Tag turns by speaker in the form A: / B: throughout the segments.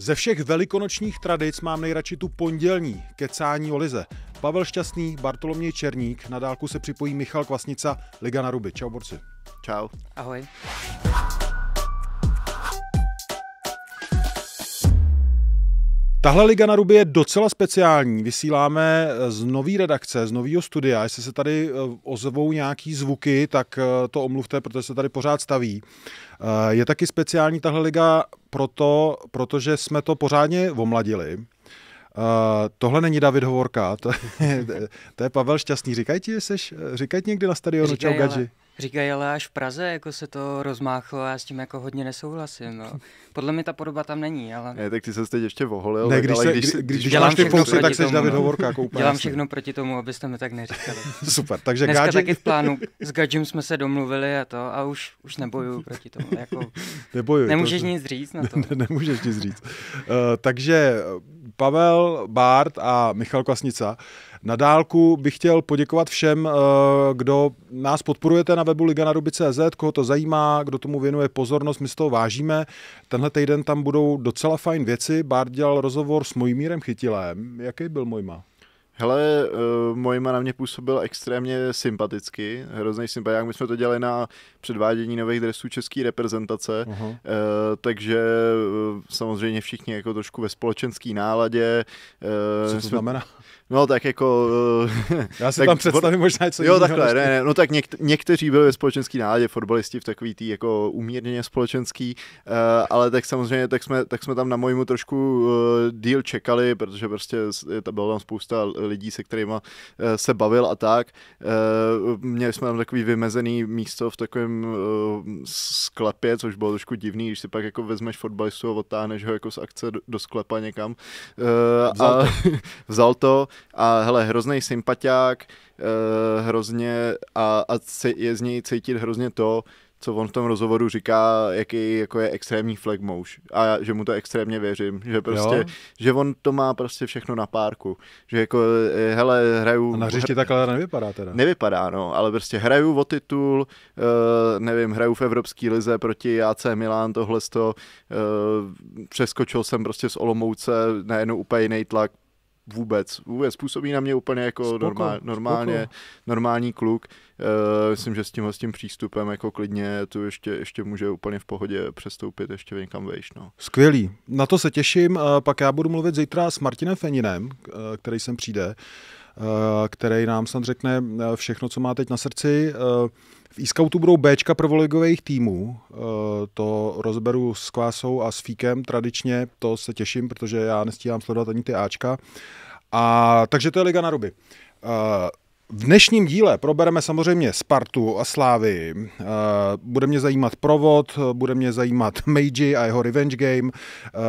A: Ze všech velikonočních tradic mám nejradši tu pondělní, kecání o lize. Pavel Šťastný, Bartoloměj Černík, na dálku se připojí Michal Kvasnica, Liga na ruby. Čau, borci. Čau. Ahoj. Tahle Liga na Rubě je docela speciální. Vysíláme eh, z nový redakce, z nového studia. Jestli se tady eh, ozvou nějaký zvuky, tak eh, to omluvte, protože se tady pořád staví. Je taky speciální tahle liga proto, protože jsme to pořádně omladili. Uh, tohle není David Hovorka, to, to je Pavel Šťastný. Říkají ti, jsi, říkají někdy na stadionu, čau gadži.
B: Říkají, ale až v Praze jako se to rozmáchlo a já s tím jako hodně nesouhlasím. No. Podle mě ta podoba tam není, ale... Ne,
C: tak ty se teď ještě voholil. Ne, když, se, když, když, když dělám ty fousy, tak se David Hovorka. Jako úplně dělám jasný. všechno
B: proti tomu, abyste mi tak neříkali. Super, takže Dneska gadget... taky v plánu, s gadžem jsme se domluvili a to a už, už nebojuju proti tomu. Jako, Nebojuj, nemůžeš to... nic říct na to.
A: Ne, Ne, nemůžeš nic říct. Uh, takže Pavel Bart a Michal Kvasnica. Na dálku bych chtěl poděkovat všem, eh, kdo nás podporujete na webu liganaruby.cz, koho to zajímá, kdo tomu věnuje pozornost, my z toho vážíme. Tenhle týden tam budou docela fajn věci. Bart dělal rozhovor s Mojmírem Chytilem. Jaký byl Mojma?
C: Hele, uh, eh, Mojima na mě působil extrémně sympaticky, hrozný sympatický. My jsme to dělali na předvádění nových dresů české reprezentace, uh-huh. uh, takže uh, samozřejmě všichni jako trošku ve společenské náladě. Uh, Co to jsme... znamená? No tak jako... Eh, Já si tak, tam představím možná něco Jo, takhle, ne, ne, no tak něk, někteří byli ve společenský náladě, fotbalisti v takový tý jako umírněně společenský, uh, ale tak samozřejmě tak jsme, tak jsme tam na mojmu trošku uh, díl čekali, protože prostě bylo tam spousta lidí, se kterými uh, se bavil a tak. Uh, měli jsme tam takový vymezený místo v takovém uh, sklepě, což bylo trošku divný, když si pak jako vezmeš fotbalistu a odtáhneš ho jako z akce do, do sklepa někam. Uh, vzal, a, to. vzal to a hele, hrozný sympatiák, uh, hrozně a, a c- je z něj cítit hrozně to, co on v tom rozhovoru říká, jaký jako je extrémní flagmouš a já, že mu to extrémně věřím, že prostě, jo. že on to má prostě všechno na párku, že jako, eh, hele, hraju... A na hřišti takhle
A: nevypadá teda.
C: Nevypadá, no, ale prostě hraju o titul, uh, nevím, hraju v Evropské lize proti AC Milan, tohle to, uh, přeskočil jsem prostě z Olomouce na jednu úplně jiný tlak, vůbec. Vůbec působí na mě úplně jako spoko, normál, normálně, spoko. normální kluk. E, myslím, že s tím, s tím přístupem jako klidně tu ještě, ještě může úplně v pohodě přestoupit ještě někam vejš. No.
A: Skvělý. Na to se těším. Eh, pak já budu mluvit zítra s Martinem Feninem, eh, který sem přijde, který nám snad řekne všechno, co má teď na srdci. V e-scoutu budou Bčka prvoligových týmů, eh, to rozberu s Kvásou a s Fíkem tradičně, to se těším, protože já nestíhám sledovat ani ty Ačka. A, takže to je Liga na ruby. Eh, v dnešním díle probereme samozřejmě Spartu a Slávy. Eh, bude mě zajímat provod, bude mě zajímat Meiji a jeho Revenge Game.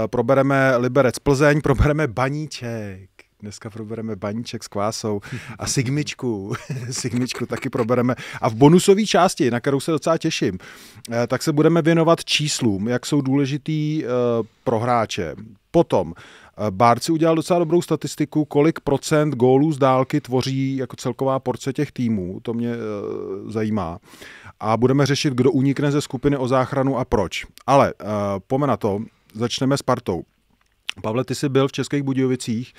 A: Probereme Liberec Plzeň, probereme Baníček. Dneska probereme baníček s kvásou a sigmičku. sigmičku taky probereme. A v bonusové části, na kterou se docela těším, eh, tak se budeme věnovat číslům, jak jsou důležitý eh, pro hráče. Potom eh, Bárci udělal docela dobrou statistiku, kolik procent gólů z dálky tvoří jako celková porce těch týmů. To mě zajímá. A budeme řešit, kdo unikne ze skupiny o záchranu a proč. Ale pomena na to, začneme s Partou. Pavle, ty jsi byl v Českých Budějovicích.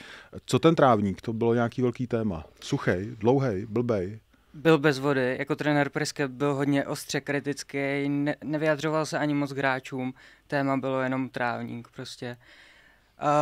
A: Co ten trávník? To bylo nějaký velký téma. Suchej, dlouhej, blbej?
B: Byl bez vody. Jako trenér Priske byl hodně ostře kritický, ne- nevyjadřoval se ani moc hráčům. Téma bylo jenom trávník prostě.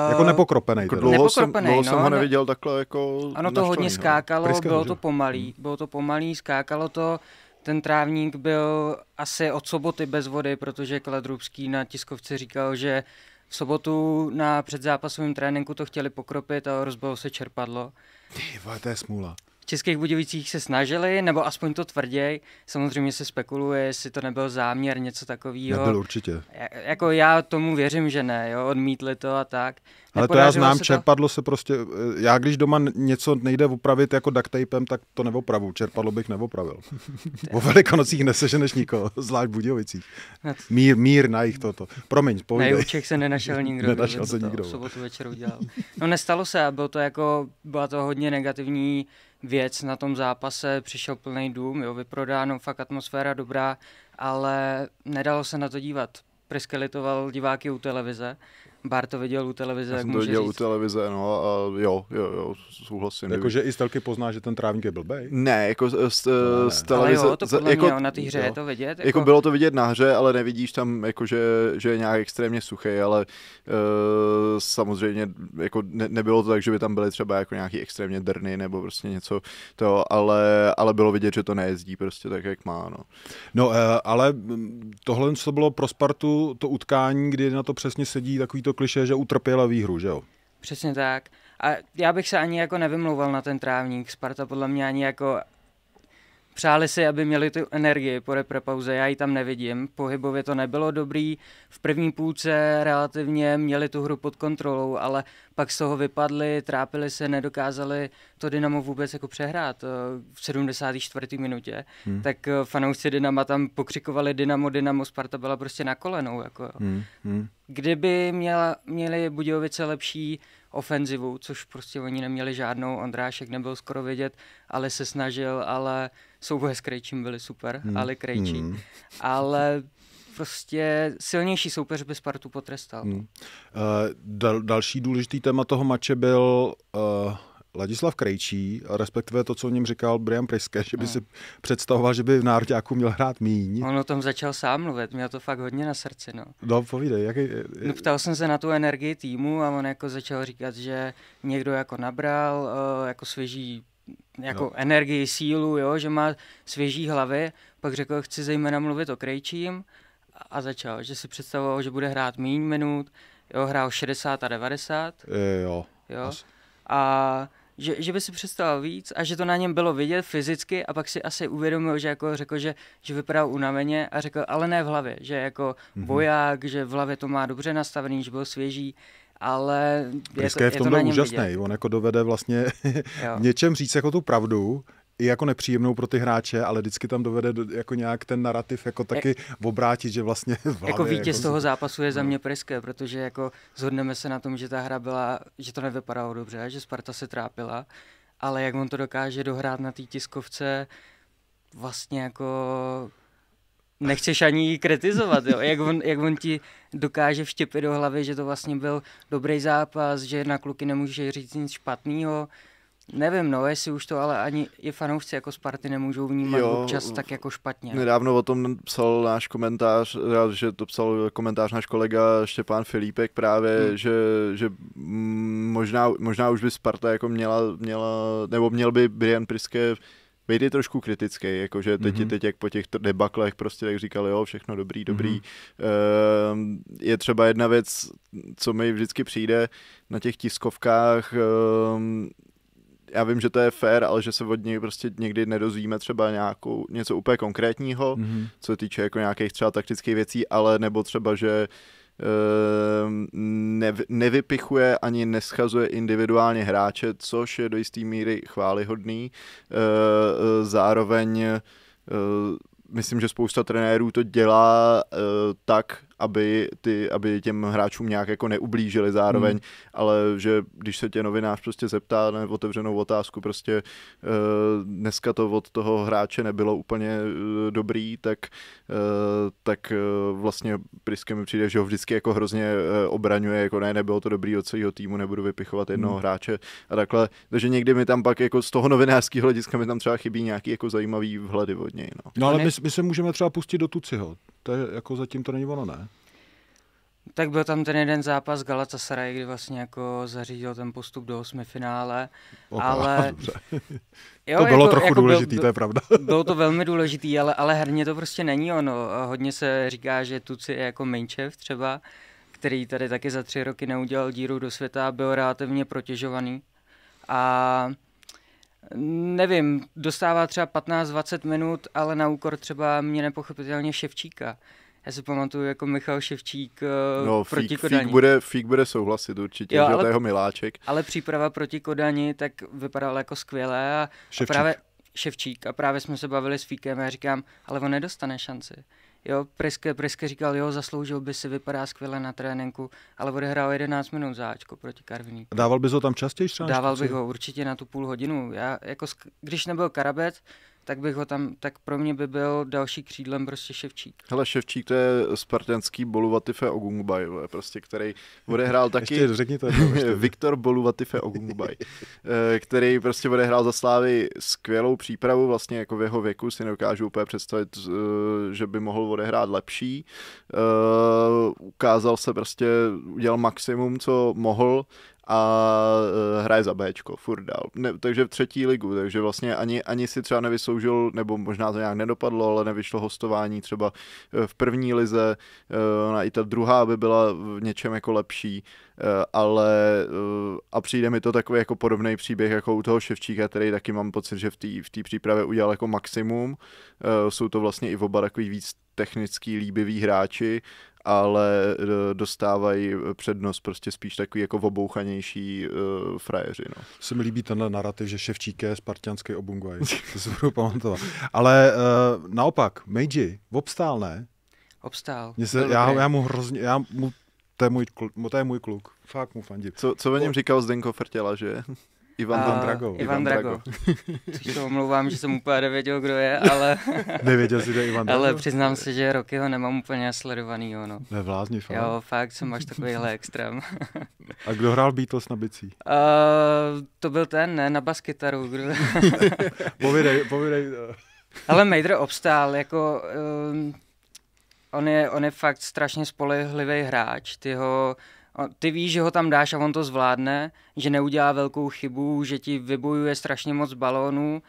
B: Uh, jako nepokropený. Jako dlouho jsem, dlouho no, jsem ho neviděl ne... takhle jako... Ano, to hodně no. skákalo, Priske bylo to pomalý. Hmm. Bylo to pomalý, skákalo to. Ten trávník byl asi od soboty bez vody, protože Kladrubský na tiskovce říkal, že v sobotu na předzápasovém tréninku to chtěli pokropit a rozbilo se čerpadlo.
A: Ty, to je smůla.
B: Českých Budějovicích se snažili, nebo aspoň to tvrději. Samozřejmě se spekuluje, jestli to nebyl záměr, něco takového. Nebyl určitě. Ja, jako já tomu věřím, že ne, jo, odmítli to a tak. Ale to já znám, se
A: čerpadlo to... se prostě, eh, já když doma něco nejde opravit jako duct tapem, tak to neopravu, čerpadlo bych neopravil. o velikonocích neseženeš nikoho, zvlášť Budějovicích. No mír, mír na jich toto. Promiň, povídej. Ne, u Čech se nenašel nikdo. nenašel se nikdo. V
B: sobotu večer udělal. No nestalo se bylo to jako, byla to hodně negativní věc na tom zápase, přišel plný dům, jo, vyprodáno, fakt atmosféra dobrá, ale nedalo se na to dívat. Preskelitoval diváky u televize Bár to viděl u televize, Já jak jsem to viděl říct. u
C: televize, no a jo, jo, jo souhlasím. Jakože i stelky pozná, že ten trávník je blbej? Ne, jako z, z, no, ne. z televize... Ale jo, to podle jako, jo, na té hře jo. je to vidět. Jako... jako bylo to vidět na hře, ale nevidíš tam, jako že, že je nějak extrémně suchý, ale uh, samozřejmě jako ne, nebylo to tak, že by tam byly třeba jako nějaký extrémně drny nebo prostě něco to, ale, ale bylo vidět, že to nejezdí prostě tak, jak má, no. No, uh, ale
A: mm, tohle, co bylo pro Spartu, to utkání, kdy na to přesně sedí takový to kliše, že utrpěla výhru, že jo?
B: Přesně tak. A já bych se ani jako nevymlouval na ten trávník. Sparta podle mě ani jako Přáli si, aby měli tu energii po reprepauze, já ji tam nevidím, pohybově to nebylo dobrý, v první půlce relativně měli tu hru pod kontrolou, ale pak z toho vypadli, trápili se, nedokázali to Dynamo vůbec jako přehrát eh, v 74. minutě, hmm. tak eh, fanoušci Dynama tam pokřikovali Dynamo, Dynamo, Sparta byla prostě na kolenou. Jako, Hmm. Hmm. Kdyby měla, měli Budějovice lepší ofenzivu, což prostě oni neměli žádnou, Ondrášek nebyl skoro vidět, ale se snažil, ale souboje s Krejčím byly super, hmm. ale Krejčí, hmm. ale prostě silnější soupeř by Spartu potrestal. Hmm. Uh,
A: dal, další důležitý téma toho mače byl uh Ladislav Krejčí, respektive to, co o něm říkal Brian Priske, že by no. si představoval, že by v Národňáku měl hrát míň. On
B: o tom začal sám mluvit, měl to fakt hodně na srdci. No,
A: no povídej. je... No, ptal
B: jsem se na tu energii týmu a on jako začal říkat, že někdo jako nabral eh, jako svěží jako no. energii, sílu, jo, že má svěží hlavy, pak řekl, chci zejména mluvit o Krejčím a začal, že si představoval, že bude hrát míň minut, jo, hrál 60 a 90. E, eh, jo. jo. As a že, že by si přestal víc a že to na něm bylo vidět fyzicky a pak si asi uvědomil, že jako řekl, že, že vypadal unaveně a řekl, ale ne v hlavě, že jako mm-hmm. že v hlavě to má dobře nastavený, že byl svěží, ale je to, je v tomhle to úžasný, on
A: jako dovede vlastně v něčem říct jako tu pravdu, i jako nepříjemnou pro ty hráče, ale vždycky tam dovede do, jako nějak ten narrativ jako taky e, obrátit, že vlastně hlavě, Jako vítěz jako... toho
B: zápasu je za no. mě Preské, protože jako zhodneme se na tom, že ta hra byla, že to nevypadalo dobře, že Sparta se trápila, ale jak on to dokáže dohrát na té tiskovce, vlastně jako nechceš ani ji kritizovat, jo? Jak, on, jak on ti dokáže vštěpit do hlavy, že to vlastně byl dobrý zápas, že na kluky nemůže říct nic špatného, Nevím, no, jestli už to ale ani i fanoušci jako Sparty nemůžou vnímat jo, občas tak jako špatně.
C: Nedávno o tom psal náš komentář, že to psal komentář náš kolega Štěpán Filipek právě, hmm. že, že možná, možná už by Sparta jako měla, měla nebo měl by Brian Priske být je trošku kritický, jakože teď, mm-hmm. teď jak po těch debaklech prostě tak říkali, jo, všechno dobrý, dobrý. Mm-hmm. je třeba jedna věc, co mi vždycky přijde na těch tiskovkách, ehm, já vím, že to je fair, ale že se od něj prostě někdy nedozvíme třeba nějakou, něco úplně konkrétního, mm-hmm. co se týče jako nějakých třeba taktických věcí, ale nebo třeba, že ehm, ne, nevypichuje ani neschazuje individuálně hráče, což je do jisté míry chválihodný. Eh, eh, zároveň eh, myslím, že spousta trenérů to dělá tak, aby, ty, aby těm hráčům nějak jako neublížili zároveň, hmm. ale že když se tě novinář prostě zeptá na otevřenou otázku, prostě eh, dneska to od toho hráče nebylo úplně eh, dobrý, tak, eh, tak vlastně Priske mi přijde, že ho vždycky jako hrozně obraňuje, jako ne, nebylo to dobrý od svého týmu, nebudu vypichovat jednoho hmm. hráče a takhle. Takže někdy mi tam pak jako z toho novinářského hlediska mi tam třeba chybí nějaký jako zajímavý vhledy od něj.
A: No, no ale my, my, se můžeme třeba pustit do Tuciho to je, jako zatím to není ono, ne?
B: Tak byl tam ten jeden zápas Galatasaray, kdy vlastně jako zařídil ten postup do osmi finále, Opa, ale... Dobře. Jo, to bylo jako, trochu jako důležitý, byl, to je pravda. Bylo to velmi důležitý, ale, ale herně to prostě není ono. Hodně se říká, že Tuci je jako Minčev třeba, který tady taky za tři roky neudělal díru do světa a byl relativně protěžovaný. A nevím, dostává třeba 15-20 minut, ale na úkor třeba mě nepochopitelně Ševčíka. Já si pamatuju jako Michal Ševčík eh, no, proti fík, Kodani. Fík bude, fík bude souhlasit určitě, jo, že ale, to jeho miláček. Ale příprava proti Kodani tak vypadala jako skvěle a, Ševčík. a právě Ševčík a právě jsme se bavili s Fíkem a já říkám, ale on nedostane šanci. Jo, Priske, Priske říkal, jo, zasloužil by si, vypadá skvěle na tréninku, ale odehrál 11 minut záčko proti Karviní. Dával bys ho tam častěji? Dával bych ho určitě na tu půl hodinu. Já, jako, když nebyl Karabec, tak bych ho tam, tak pro mě by byl další křídlem prostě Ševčík.
C: Hele, Ševčík to je spartanský Boluvatife Ogungbaj, prostě, který odehrál taky... ještě řekni to. Ještě. Viktor Boluvatife Ogungbaj, eh, který prostě odehrál za Slávy skvělou přípravu, vlastně jako v jeho věku si neukážu úplně představit, eh, že by mohl odehrát lepší. Eh, ukázal se prostě, udělal maximum, co mohl a e, hraje za Bčko, furt dál. Ne, takže v třetí ligu, takže vlastně ani, ani si třeba nevysoužil, nebo možná to nějak nedopadlo, ale nevyšlo hostování třeba e, v první lize, e, ona i ta druhá by byla v něčem jako lepší, ale a přijde mi to takový jako podobný příběh jako u toho Ševčíka, který taky mám pocit, že v té v přípravě udělal jako maximum. Jsou to vlastně i oba takový víc technický líbiví hráči, ale eh, dostávají eh, přednost prostě spíš takový jako obouchanější uh, frajeři. No.
A: Se mi líbí tenhle narrativ, že Ševčík je spartianský obungvaj. to se budu pamatovat. Ale uh, naopak, Meiji obstál, ne? Obstál.
B: Mě se, já, já, mu
C: hrozně, já mu, to, je můj, to je můj kluk. Fakt mu fandím. Co, co o něm říkal Zdenko Frtěla, že? Ivan Van Drago. Ivan, Ivan Drago. Drago.
B: Což se omlouvám, že jsem úplně nevěděl, kdo je, ale... nevěděl jsi, kdo Ivan Drago? Ale přiznám se, že roky ho nemám úplně sledovaný, no. vlázni, fakt. Jo, fakt jsem až takovýhle extrém.
A: A kdo hrál Beatles na bicí?
B: Uh, to byl ten, ne, na baskytaru. Kdo... povídej
A: povidej. Eh.
B: Ale Mejdr obstál, jako... Um, on, je, on je fakt strašně spolehlivý hráč, ty ho ty víš, že ho tam dáš a on to zvládne, že neudělá velkou chybu, že ti vybojuje strašně moc balónů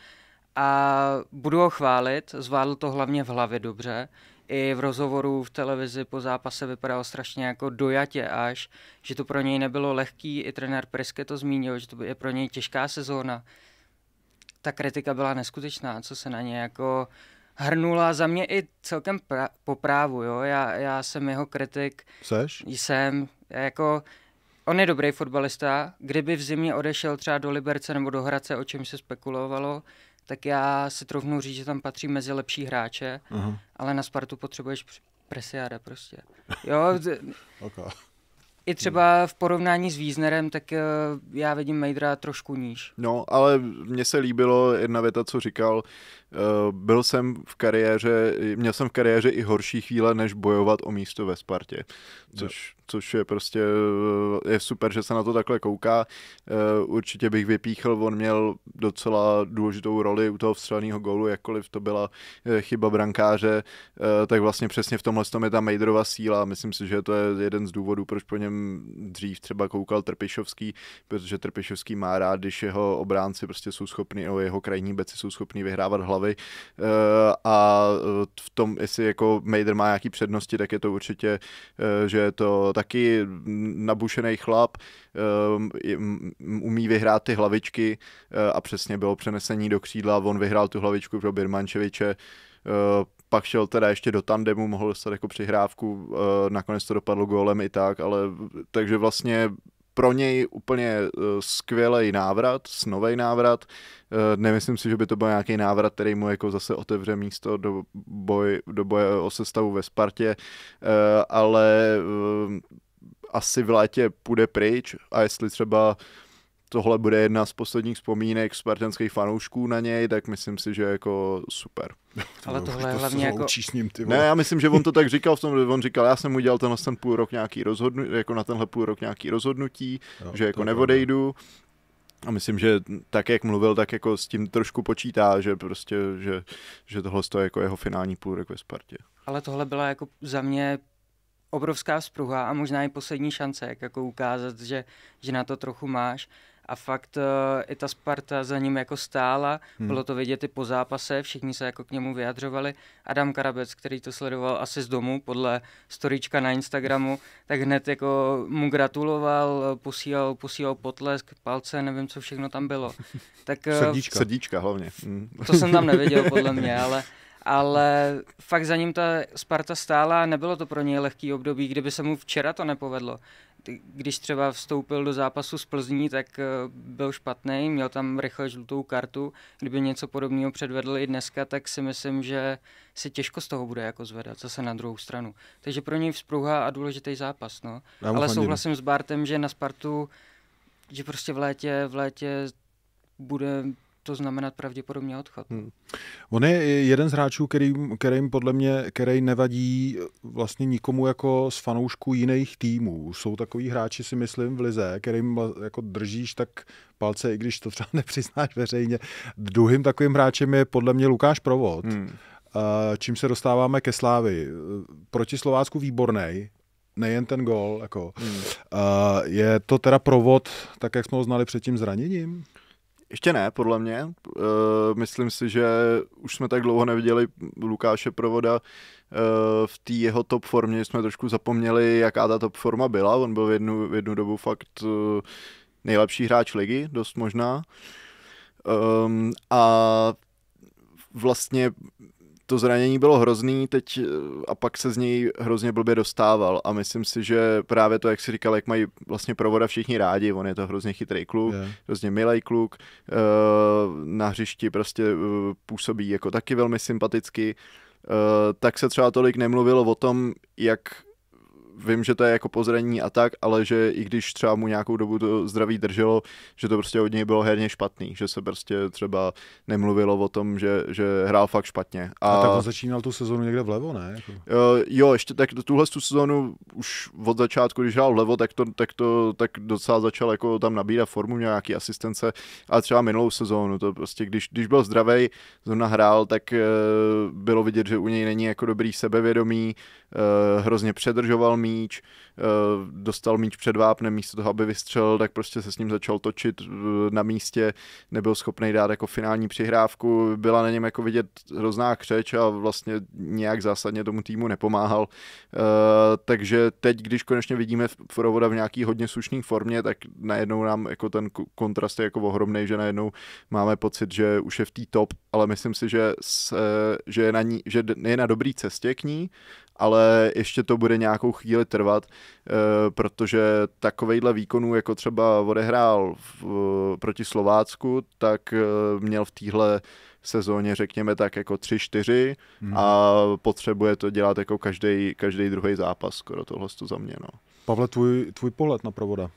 B: a budu ho chválit, zvládl to hlavně v hlavě dobře. I v rozhovoru v televizi po zápase vypadal strašně jako dojatě až, že to pro něj nebylo lehký, i trenér Priske to zmínil, že to je pro něj těžká sezóna. Ta kritika byla neskutečná, co se na ně jako hrnula za mě i celkem pra- po právu, jo? Já, já jsem jeho kritik. Seš? Jsem, jako on je dobrý fotbalista, kdyby v zimě odešel třeba do Liberce nebo do Hradce, o čem se spekulovalo, tak já si trochu říct, že tam patří mezi lepší hráče, uh-huh. ale na Spartu potřebuješ presiáda prostě. Jo, okay. I třeba v porovnání s Víznerem, tak eh, já vidím Mejdra trošku níž.
C: No, ale mně se líbilo jedna věta, co říkal, Eh, byl jsem v kariéře, měl jsem v kariéře i horší chvíle, než bojovat o místo ve Spartě, což, no. což je prostě, eh, je super, že se na to takhle kouká. Eh, určitě bych vypíchl, on měl docela důležitou roli u toho vstřelného gólu, jakkoliv to byla chyba brankáře, tak vlastně přesně v tomhle tom je ta Mejdrova síla. Myslím si, že to je jeden z důvodů, proč po něm dřív třeba koukal Trpišovský, protože Trpišovský má rád, když jeho obránci prostě jsou schopni, jeho krajní beci jsou schopni vyhrávat hlavu hlavy eh, a eh, v tom, jestli jako Mader má nějaký přednosti, tak je to určitě, eh, že je to taky nabušený chlap, umí vyhrát ty hlavičky a přesně bylo přenesení do křídla, on vyhrál tu hlavičku pro Birmančeviče, pak šel teda ještě do tandemu, mohl dostat jako přihrávku, nakonec to dopadlo gólem i tak, ale takže vlastně pro něj úplně eh, skvělý návrat, snový návrat. Eh, nemyslím si, že by to byl nějaký návrat, který mu jako zase otevře místo do, boj, do boje o sestavu ve Spartě, eh, ale asi v létě půjde pryč a jestli třeba tohle bude jedna z posledních vzpomínek spartanských fanoušků na něj, tak myslím si, že jako super. Ale tohle je to hlavně jako... S ním, ty vole. ne, já myslím, že on to tak říkal v tom, on říkal, já jsem udělal tenhle ten půl rok nějaký rozhodnutí, jako na tenhle půl rok nějaký rozhodnutí, jo, že jako neodejdu. A myslím, že tak, jak mluvil, tak jako s tím trošku počítá, že prostě, že, že tohle je jako jeho finální půl rok ve Spartě.
B: Ale tohle byla jako za mě obrovská spruha a možná i poslední šance, jak jako ukázat, že, že na to trochu máš a fakt uh, i ta Sparta za ním jako stála, hmm. bylo to vidět i po zápase, všichni se jako k němu vyjadřovali. Adam Karabec, který to sledoval asi z domu podle storička na Instagramu, tak hned jako mu gratuloval, posílal, posílal potlesk, palce, nevím, co všechno tam bylo. Tak, eh, srdíčka. srdíčka hlavně. Hmm. To jsem tam neviděl podle mě, ale ale fakt za ním ta Sparta stála, nebylo to pro něj lehký období, kdyby se mu včera to nepovedlo, když třeba vstoupil do zápasu s Plzní, tak eh, byl špatný, měl tam rychle žlutou kartu. Kdyby něco podobného předvedl i dneska, tak si myslím, že se těžko z toho bude jako zvedat, zase na druhou stranu. Takže pro něj vzpruha a důležitý zápas. No. Ale Ale souhlasím s Bartem, že na Spartu, že prostě v létě, v létě bude to znamenat pravděpodobně odchod.
A: Hmm. On je jeden z hráčů, kterým, kterým podle mě, který nevadí vlastně nikomu jako z fanoušků jiných týmů. Jsou takový hráči, si myslím, v lize, kterým jako držíš tak palce, i když to třeba nepřiznáš veřejně. Druhým takovým hráčem je podle mě Lukáš Provod. Hmm. Čím se dostáváme ke slávy. Proti Slovácku výborný, nejen ten gol. Jako. Hmm. Je to teda provod, tak jak jsme ho znali před tím zraněním?
C: Ještě ne, podle mě. E, myslím si, že už jsme tak dlouho neviděli Lukáše Provoda e, v té jeho top formě, jsme trošku zapomněli, jaká ta top forma byla. On byl v jednu, v jednu dobu fakt e, nejlepší hráč ligy, dost možná. E, a vlastně to zranění bylo hrozný teď eh, a pak se z něj hrozně blbě dostával a myslím si, že právě to, jak si říkal, jak mají vlastně provoda všichni rádi, on je to hrozně chytrý kluk, yeah. hrozně milý kluk, eh, na hřišti prostě eh, působí jako taky velmi sympaticky, tak se třeba tolik nemluvilo o tom, jak vím, že to je jako pozraní a tak, ale že i když třeba mu nějakou dobu to zdraví drželo, že to prostě od něj bylo herně špatný, že se prostě třeba nemluvilo o tom, že, že hrál fakt špatně. A, a tak on začínal tu sezonu někde vlevo, ne? Jo, jako. eh, jo, ještě tak tuhle tu sezonu už od začátku, když hrál vlevo, tak to, tak to tak docela začal jako tam nabírat formu, měl nějaký asistence a třeba minulou sezónu, to prostě když, když byl zdravý, zrovna hrál, tak eh, bylo vidět, že u něj není jako dobrý sebevědomí, eh, hrozně předržoval mí, míč, eh, dostal míč před vápnem místo toho, aby vystřelil, tak prostě se s ním začal točit eh, na místě, nebyl schopný dát jako finální přihrávku, byla na něm jako vidět hrozná křeč a vlastně nějak zásadně tomu týmu nepomáhal. Eh, takže teď, když konečně vidíme Forovoda v nějaký hodně slušný formě, tak najednou nám jako ten kontrast je jako ohromný, že najednou máme pocit, že už je v té top, ale myslím si, že, se, že, je na ní, že je na dobrý cestě k ní ale ještě to bude nějakou chvíli trvat, eh, protože takovejhle výkonů, jako třeba odehrál v, eh, proti Slovácku, tak eh, měl v téhle sezóně, řekněme tak jako 3-4 hmm. a potřebuje to dělat jako každý druhý zápas, skoro tohle to za mě. No. Pavle, tvůj, tvůj pohled na provoda?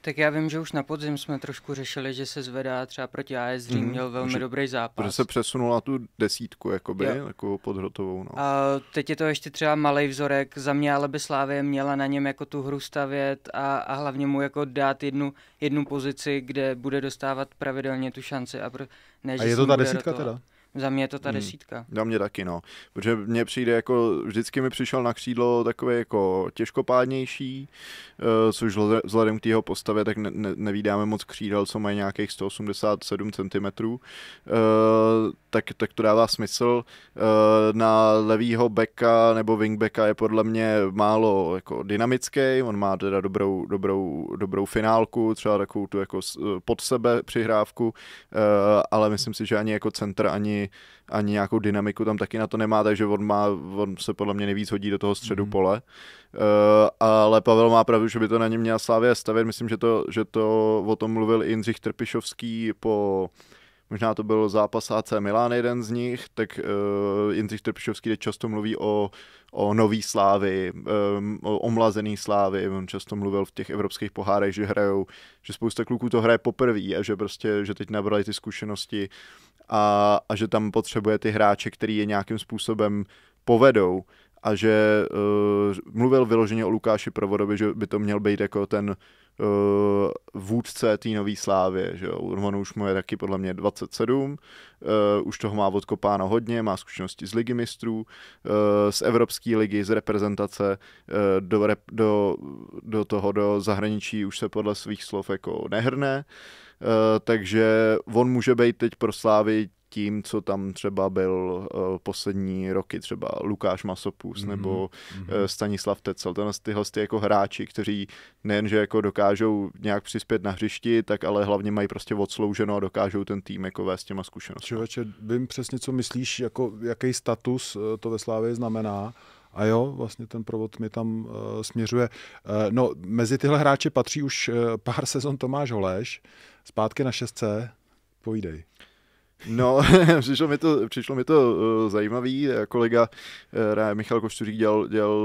B: Tak já vím, že už na podzim jsme trošku řešili, že se zvedá třeba proti AS Řím, mhm. mm, měl velmi že, dobrý zápas. Protože
C: se přesunula tu desítku, jakoby, jo. jako podhrotovou. No.
B: A teď je to ještě třeba malý vzorek, za mě ale by Slávě měla na něm jako tu hru stavět a, a hlavně mu jako dát jednu, jednu pozici, kde bude dostávat pravidelně tu šanci. A, pro, ne, a je to ta desítka rotovat. teda? Za mě je to ta hmm. desítka. Hmm,
C: za mě taky, no. Protože mně přijde jako, vždycky mi přišel na křídlo takové jako těžkopádnější, eh, což vzhledem k jeho postavě, tak ne, ne, nevídáme moc křídel, co mají nějakých 187 cm. Eh, tak, tak to dává smysl. Eh, na levýho beka nebo wingbacka je podle mě málo jako dynamický, on má teda dobrou, dobrou, dobrou finálku, třeba takovou tu jako pod sebe přihrávku, ale myslím si, že ani jako centra, ani ani, nějakou dynamiku tam taky na to nemá, takže on, má, on se podle mě nejvíc hodí do toho středu mm. pole. Uh, ale Pavel má pravdu, že by to na něm měla Slávě stavět. Myslím, že to, že to o tom mluvil Jindřich Trpišovský po uh, možná to byl zápas AC Milán jeden z nich, tak uh, Jindřich Trpišovský často mluví o, o nový slávy, um, o omlazený slávy, on často mluvil v těch evropských pohárech, že hrajou, že spousta kluků to hraje poprvé a že prostě, že teď nabrali ty zkušenosti a, a že tam potřebuje ty hráče, který je nějakým způsobem povedou a že uh, mluvil vyloženě o Lukáši Provodovi, že by to měl být jako ten uh, vůdce té nové slávy, že jo, už mu je taky podle mě 27, uh, eh, už toho má odkopáno hodně, má zkušenosti z ligy mistrů, uh, z Evropské ligy, z reprezentace, uh, do, rep, do, do toho, do zahraničí už se podle svých slov jako nehrne, uh, takže on může být teď pro slávy tím, co tam třeba byl uh, poslední roky, třeba Lukáš Masopus mm-hmm. nebo Uh, Stanislav Tecel, tenhle ty hosty jako hráči, kteří nejenže jako dokážou nějak přispět na hřišti, tak ale hlavně mají prostě odslouženo a dokážou ten tým jako vést těma zkušenostmi. Člověče,
A: vím přesně, co myslíš, jako jaký status eh, to ve Slávě znamená. A jo, vlastně ten provod mi tam uh, směřuje. Uh, no, mezi tyhle hráče patří už uh, pár sezon Tomáš Holeš, zpátky na šestce, povídej.
C: No, přišlo mi to, přišlo mi to uh, zajímavý. Eh, kolega uh, Michal Košturík dělal, dělal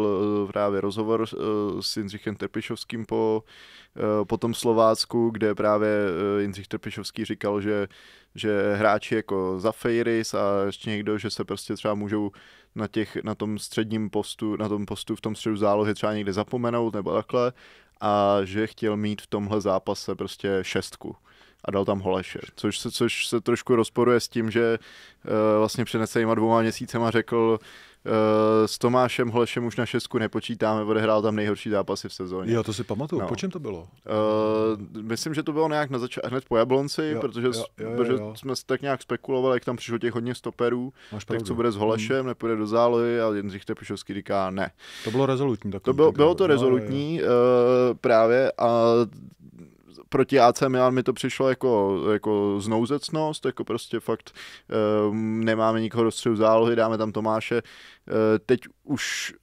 C: uh, právě rozhovor uh, s Jindřichem Trpišovským po, uh, po tom Slovácku, kde právě uh, Jindřich Trpišovský říkal, že, že hráči jako Zafeiris a ještě někdo, že se prostě třeba můžou na, těch, na tom středním postu, na tom postu v tom středu zálohy třeba někde zapomenout nebo takhle a že chtěl mít v tomhle zápase prostě šestku a dal tam Holeše, což, což se trošku rozporuje s tím, že uh, vlastně před necelýma dvouma měsícema řekl, uh, s Tomášem Holešem už na šestku nepočítáme, odehrál tam nejhorší zápasy v sezóně. Jo, to si pamatuju. No. Po čem to bylo? Uh, myslím, že to bylo nějak na zač- hned po Jablonci, jo, protože, jo, jo, jo, protože jo. jsme tak nějak spekulovali, jak tam přišlo těch hodně stoperů, Máš tak co bude s mm. Holešem, hmm. nepůjde do zálohy a Jindřich Tepišovský říká ne. To bylo rezolutní. Takový, to bylo, bylo to rezolutní no, Uh, právě a proti AC Milan mi to přišlo jako, jako znouzecnost, jako prostě fakt um, nemáme nikoho do středu zálohy, dáme tam Tomáše. Uh, teď už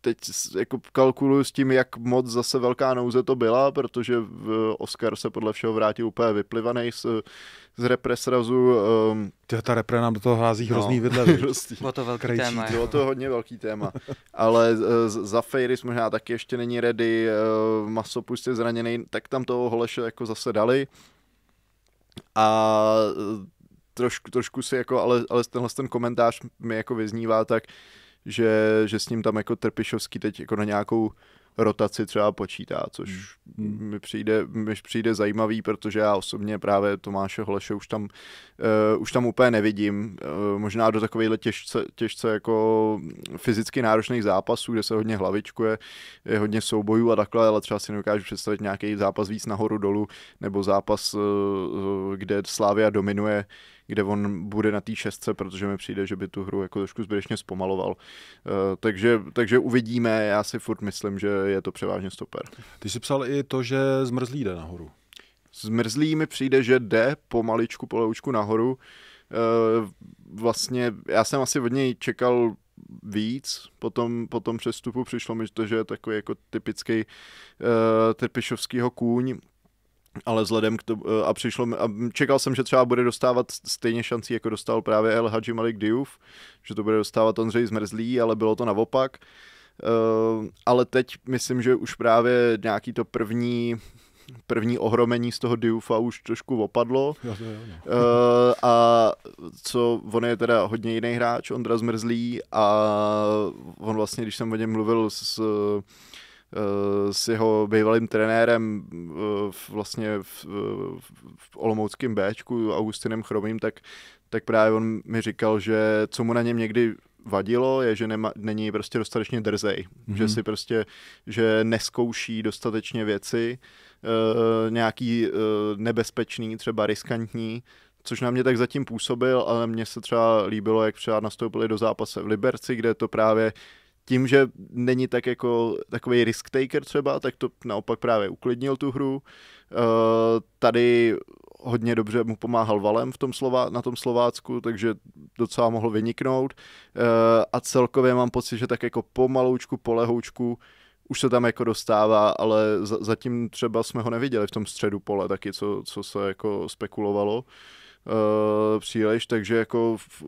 C: teď jako kalkuluju s tím, jak moc zase velká nouze to byla, protože v Oscar se podle všeho vrátil úplně vyplivaný z, z represrazu. Um, ehm, Tě, ta repre nám do toho hází no, hrozný no, vidle. Bylo to velký Krejčí. téma. Bylo to hodně velký téma. Ale uh, za jsme možná taky ještě není ready, uh, Masopust je zraněný, tak tam toho Holeše jako zase dali. A eh, trošku, trošku si jako, ale, ale tenhle ten komentář mi jako vyznívá tak, uh, že, že s ním tam jako Trpišovský teď jako na nějakou rotaci třeba počítá, což hmm. mi, přijde, mi přijde zajímavý, protože já osobně právě Tomáše Holeše už tam, uh, už tam úplně nevidím. Uh, možná do takovýchhle těžce, těžce jako fyzicky náročných zápasů, kde se hodně hlavičkuje, je hodně soubojů a takhle, ale třeba si nedokážu představit nějaký zápas víc nahoru dolů, nebo zápas, uh, kde Slávia dominuje kde on bude na té šestce, protože mi přijde, že by tu hru jako trošku zbytečně zpomaloval. Uh, takže, takže uvidíme, já si furt myslím, že je to převážně stoper. Ty jsi psal i to, že zmrzlý jde nahoru. Zmrzlý mi přijde, že jde pomaličku, poleučku nahoru. Eh, vlastně já jsem asi od něj čekal víc po tom, po tom přestupu. Přišlo mi to, že je takový jako typický uh, eh, typišovskýho kůň, ale vzhledem k tomu, eh, a přišlo, a čekal jsem, že třeba bude dostávat stejně šancí, jako dostal právě El Hadži Malik Diouf, že to bude dostávat Ondřej Zmrzlý, ale bylo to naopak. Ehm, ale teď myslím, že už právě nějaký to první první ohromení z toho Diufa už trošku opadlo. Jo, jo, jo. Uh, ehm, a co, on je teda hodně jiný hráč, Ondra Zmrzlý a on vlastně, když jsem o něm mluvil s s eh, jeho bývalým trenérem eh, vlastně v, v, v Olomouckém Bčku, Augustinem Chromým, tak, tak právě on mi říkal, že co mu na něm někdy vadilo, je, že nema, není prostě dostatečně drzej, mm-hmm. že mhm. si prostě, že neskouší dostatečně věci, e, nějaký e, nebezpečný, třeba riskantní, což na mě tak zatím působil, ale mně se třeba líbilo, jak třeba nastoupili do zápase v Liberci, kde to právě tím, že není tak jako takový risk taker třeba, tak to naopak právě uklidnil tu hru. Eh, tady hodně dobře mu pomáhal Valem v tom slova na tom Slovácku, takže docela mohl vyniknout eh, a celkově mám pocit, že tak jako pomaloučku, polehoučku už se tam jako dostává, ale za- zatím třeba jsme ho neviděli v tom středu pole taky, co, co se jako spekulovalo eh, příliš, takže jako v,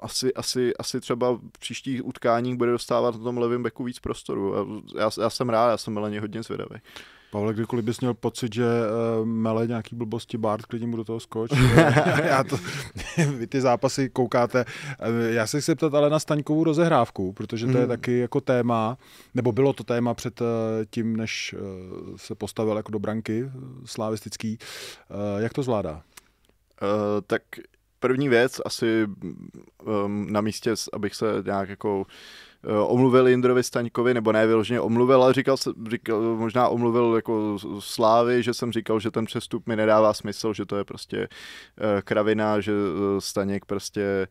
C: asi, asi, asi třeba v příštích utkáních bude dostávat na tom levém beku víc prostoru. Já, já, já jsem rád, já jsem na hodně zvědavý. Pavle, kdykoliv bys měl pocit, že
A: uh, mele nějaký blbosti Bart, klidně mu do toho skoč. já to, vy ty zápasy koukáte. Eh, já se chci ptat ale na Staňkovou rozehrávku, protože to mm. je taky jako téma, nebo bylo to téma před eh, tím, než uh, se postavil jako do branky slavistický. Uh, jak to zvládá? Uh,
C: tak první věc asi um, na místě, abych se nějak jako Eh, omluvil Jindrovi Staňkovi, nebo ne vyloženě omluvil, ale říkal, říkal, možná omluvil jako Slávy, že jsem říkal, že ten přestup mi nedává smysl, že to je prostě eh, kravina, že eh, Staněk prostě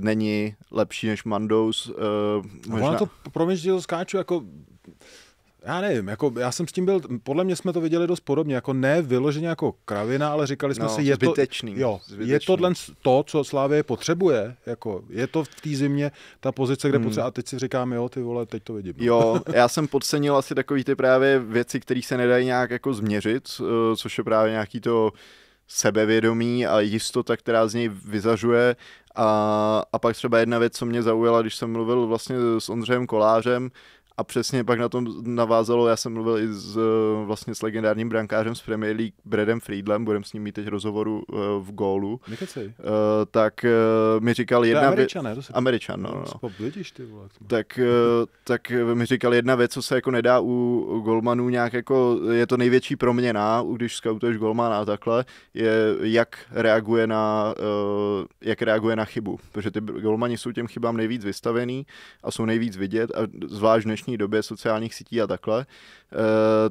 C: není lepší než Mandous. Možná... Ono to,
A: promiň, skáču, jako já nevím, jako já jsem s tím byl, podle mě jsme to viděli dost podobně, jako ne vyloženě jako kravina, ale říkali jsme no, si, je zbytečný, to, jo, zbytečný. je dlen to, co Slávě potřebuje, jako je to v té zimě ta pozice, kde hmm. potřebuje, a teď si říkám, jo, ty vole, teď to vidím. No. Jo,
C: já jsem podcenil asi takový ty právě věci, které se nedají nějak jako změřit, eh, což je právě nějaký to sebevědomí a jistota, která z něj vyzařuje. A, a pak třeba jedna věc, co mě zaujala, když jsem mluvil vlastně s Ondřejem Kolářem, a přesně pak na tom navázalo, já jsem mluvil i s, eh, vlastně s legendárním brankářem z Premier League, Bredem Friedlem, budem s ním mít teď rozhovoru uh, v gólu. Uh, tak uh, mi říkal jedna věc... Američan, ne? To Američan, no. no. ty vole, tak, uh, tak mi říkal jedna věc, co se jako nedá u golmanů nějak jako, je to největší proměna, když scoutuješ golmana a takhle, je jak reaguje na, uh, jak reaguje na chybu. Protože ty golmani jsou těm chybám nejvíc vystavený a jsou nejvíc vidět a zvlášť dnešní době sociálních sítí a takhle, eh,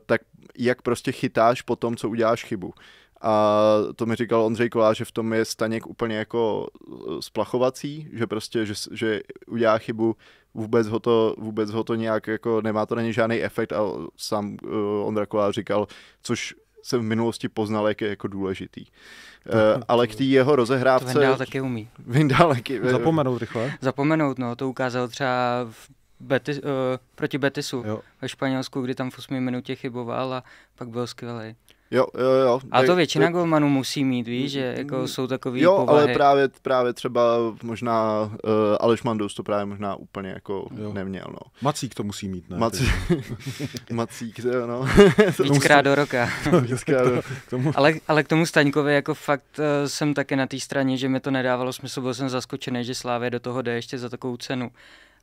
C: tak jak prostě chytáš po tom, co uděláš chybu. A to mi říkal Ondřej Kolář, že v tom je Staněk úplně jako eh, splachovací, že prostě, že, že udělá chybu, vůbec ho, to, vůbec ho to nějak jako, nemá to na ně žádný efekt a sám eh, Ondra Kolář říkal, což jsem v minulosti poznal, jak je jako důležitý. Uh, ale k té jeho rozehrávce... To taky umí. Vindál taky. Zapomenout rychle.
B: Zapomenout, no, to ukázal třeba v Betis, uh, proti Betisu jo. ve Španělsku, kdy tam v 8 minutě chyboval a pak byl skvělý.
C: Jo, jo, jo. A to většina to...
B: golmanů musí mít, víš, že jako mm, jsou takový Jo, povahy. ale právě,
C: právě třeba možná uh, Aleš Mandous to právě možná úplně jako jo. neměl, no. Macík to musí mít, ne? Mací... Macík, jo, no. Víckrát do roka.
B: Víckrát do... Tomu... ale, ale k tomu Staňkovi jako fakt uh, jsem taky na té straně, že mi to nedávalo smysl, byl jsem zaskočený, že Slávě do toho jde ještě za takovou cenu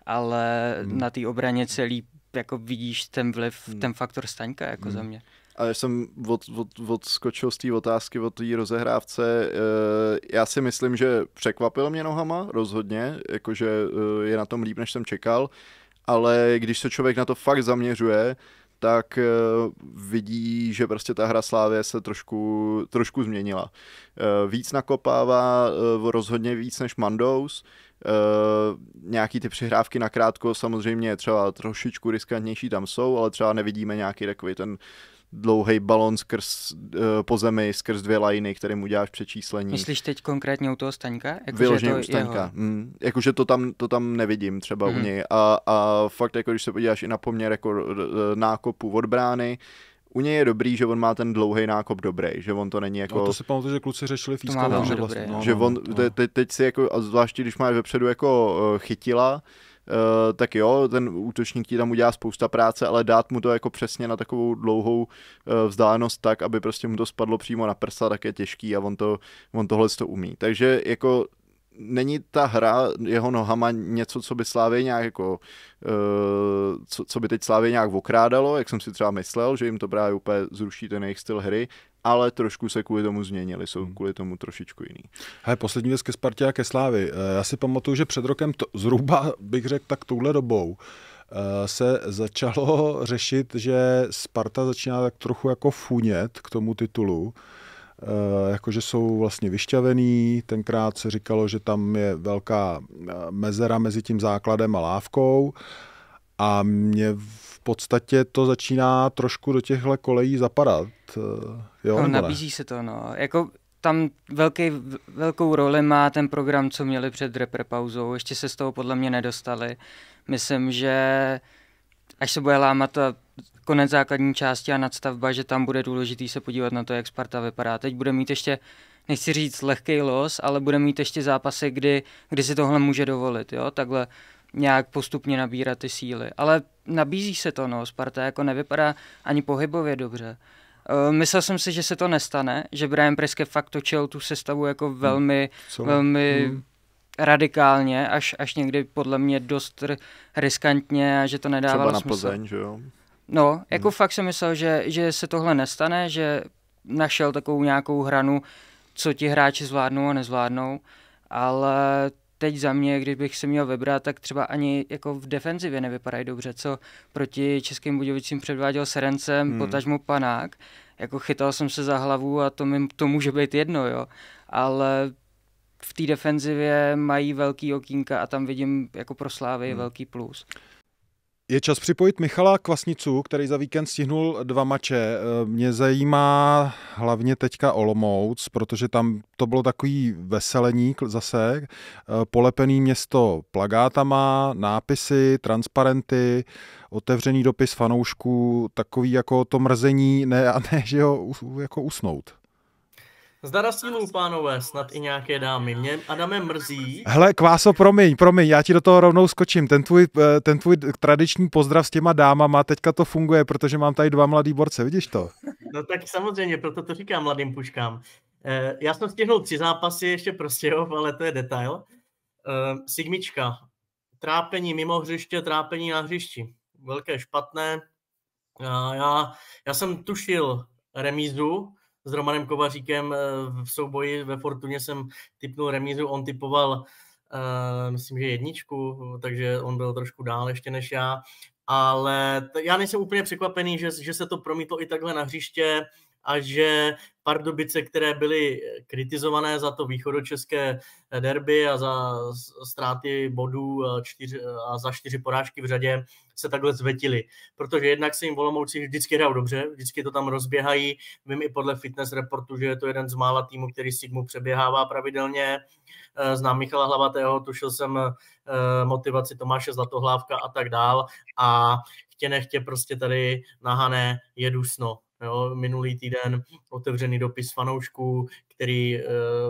B: ale hmm. na té obraně celý jako vidíš ten vliv, hmm. ten faktor Staňka jako hmm. za mě.
C: A já jsem od, od, odskočil z té otázky od té rozehrávce. Eh, já si myslím, že překvapil mě nohama, rozhodně, jakože eh, je na tom líp, než jsem čekal, ale když se člověk na to fakt zaměřuje, tak eh, vidí, že prostě ta hra Slávě se trošku, trošku změnila. Víc nakopává, rozhodně víc než Mandous, Eh, nějaký ty přihrávky na krátko samozřejmě třeba trošičku riskantnější tam jsou, ale třeba nevidíme nějaký takový ten dlouhý balon skrz uh, po zemi, skrz dvě které kterým děláš přečíslení. Myslíš
B: teď konkrétně u toho Staňka? Jako, Vyloženě u Staňka. Jeho... Mm,
C: jakože to tam, to tam nevidím třeba mm. u mhm. něj. A, a fakt, jako když se podíváš i na poměr jako eh, nákopu od brány, u něj je dobrý, že on má ten dlouhý nákop dobrý, že on to není no, jako... No, to si
A: pamatuju, že kluci řešili v no, že, vlastně, no, že no, on, no, te,
C: te, teď si jako, a zvláště když máš vepředu jako uh, chytila, Uh, tak jo, ten útočník ti tam udělá spousta práce, ale dát mu to jako přesně na takovou dlouhou uh, vzdálenost tak, aby prostě mu to spadlo přímo na prsa, tak je těžký a on, to, on tohle to umí. Takže jako není ta hra jeho nohama něco, co by Slávě nějak jako, uh, co, co by teď Slávě nějak okrádalo, jak jsem si třeba myslel, že jim to právě úplně zruší ten jejich styl hry, ale trošku se kvůli tomu změnili, jsou hmm. kvůli tomu trošičku jiný.
A: Hej, poslední věc ke Spartě a ke Slávi. Eh, já si pamatuju, že před rokem, to, zhruba bych řekl tak touhle dobou, eh, se začalo řešit, že Sparta začíná tak trochu jako funět k tomu titulu, Eh, jakože jsou vlastně vyšťavený. Tenkrát se říkalo, že tam je velká eh, mezera mezi tím základem a lávkou a mě v podstatě to začíná trošku do těchto kolejí zapadat. Eh, jo, no, nabízí
B: se to, no. Jako tam velký, velkou roli má ten program, co měli před repre-pauzou. Ještě se z toho podle mě nedostali. Myslím, že až se bude lámat ta konec základní části a nadstavba, že tam bude důležitý se podívat na to, jak Sparta vypadá. Teď bude mít ještě, nechci říct lehký los, ale bude mít ještě zápasy, kdy, kdy si tohle může dovolit, jo, takhle nějak postupně nabírat ty síly. Ale nabízí se to, no, Sparta jako nevypadá ani pohybově dobře. E, myslel jsem si, že se to nestane, že Brian Preske fakt točil tu sestavu jako hm. velmi, hmm. velmi hmm. radikálně, až, až někdy podle mě dost riskantně a že to nedávalo Třeba na smysl. Plzeň, že jo? No, jako hmm. fakt jsem myslel, že, že se tohle nestane, že našel takovou nějakou hranu, co ti hráči zvládnou a nezvládnou, ale teď za mě, kdybych se měl vybrat, tak třeba ani jako v defenzivě nevypadají dobře, co proti českým Budějovicím předváděl Serencem, hmm. potažmo Panák, jako chytal jsem se za hlavu a to, mi, to může být jedno, jo, ale v té defenzivě mají velký okýnka a tam vidím jako pro Slávy hmm. velký plus.
A: Je čas připojit Michala Kvasnicu, který za víkend stihnul dva mače. Eh, mě zajímá hlavně teďka Olomouc, protože tam to bylo takový veselení zase, eh, polepený město plagátama, nápisy, transparenty, otevřený dopis fanoušků, takový jako to mrzení, ne, a ne že ho jako usnout.
D: Zdara sílu, pánové, snad i nějaké dámy. Mě Adame mrzí.
A: Hele, Kváso, promiň, promiň, já ti do toho rovnou skočím. Ten tvůj, eh, ten tvůj tradiční pozdrav s těma dámama, teďka to funguje, protože mám tady dva mladý borce, vidíš to?
D: No tak samozřejmě, proto to říkám mladým puškám. Eh, já jsem stihnul tři zápasy, ještě prostě, ale to je detail. Eh, Sigmička. Trápení mimo hřiště, trápení na hřišti. Velké špatné. Já, já, já jsem tušil remízu, s Romanem Kovaříkem eh, v souboji ve Fortuně jsem typnul remízu, on typoval uh, myslím, že jedničku, takže on byl trošku dál ještě než já, ale t- já nejsem úplně překvapený, že, že se to promítlo i takhle na hřiště, a že Pardubice, které byly eh, kritizované za to východočeské eh, derby a za ztráty bodů čtyř, a za čtyři porážky v řadě, se takhle zvetili. Protože jednak se jim Olomouci vždycky hrajou dobře, vždycky to tam rozběhají. Vím i podle fitness reportu, že je to jeden z mála týmů, který Sigmu přeběhává pravidelně. Eh, znám Michala Hlavatého, tušil jsem motivaci Tomáše Zlatohlávka a tak dál. A chtě nechtě prostě tady nahané je dusno Jo, minulý týden otevřený dopis fanoušků, který eh,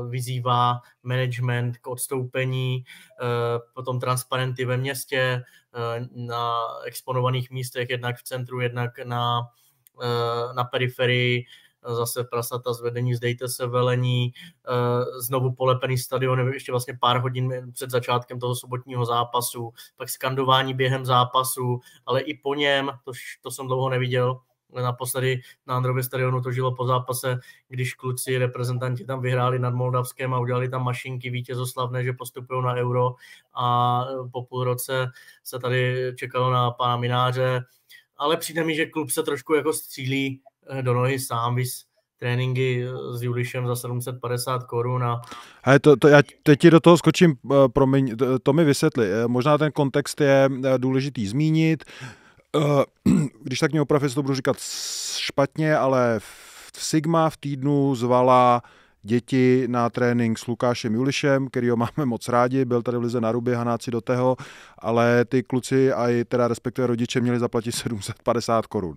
D: vyzývá management k odstoupení, eh, potom transparenty ve městě eh, na exponovaných místech, jednak v centru, jednak na, na periferii, zase prasata zvedení, zdejte se velení, znovu polepený stadion, ještě vlastně pár hodin před začátkem toho sobotního zápasu, pak skandování během zápasu, ale i po něm, to, to jsem dlouho neviděl, Naposledy na Androvi stadionu to žilo po zápase, když kluci reprezentanti tam vyhráli nad Moldavském a udělali tam mašinky vítězoslavné, že postupují na euro a e, po půl roce se tady čekalo na pana Mináře, ale přijde mi, že klub se trošku jako střílí e, do nohy sám, vys tréninky e, s Julišem za 750 korun. A...
A: Hele, to, to, já teď ti do toho skočím, promiň, to, to mi vysvětli. Možná ten kontext je důležitý zmínit. Eh, když tak mě opravdu, to budu říkat špatně, ale v Sigma v týdnu zvala děti na trénink s Lukášem Julišem, který ho máme moc rádi, byl tady v Lize na Rubě, Hanáci do toho, ale ty kluci a i teda respektive rodiče měli zaplatit 750 korun.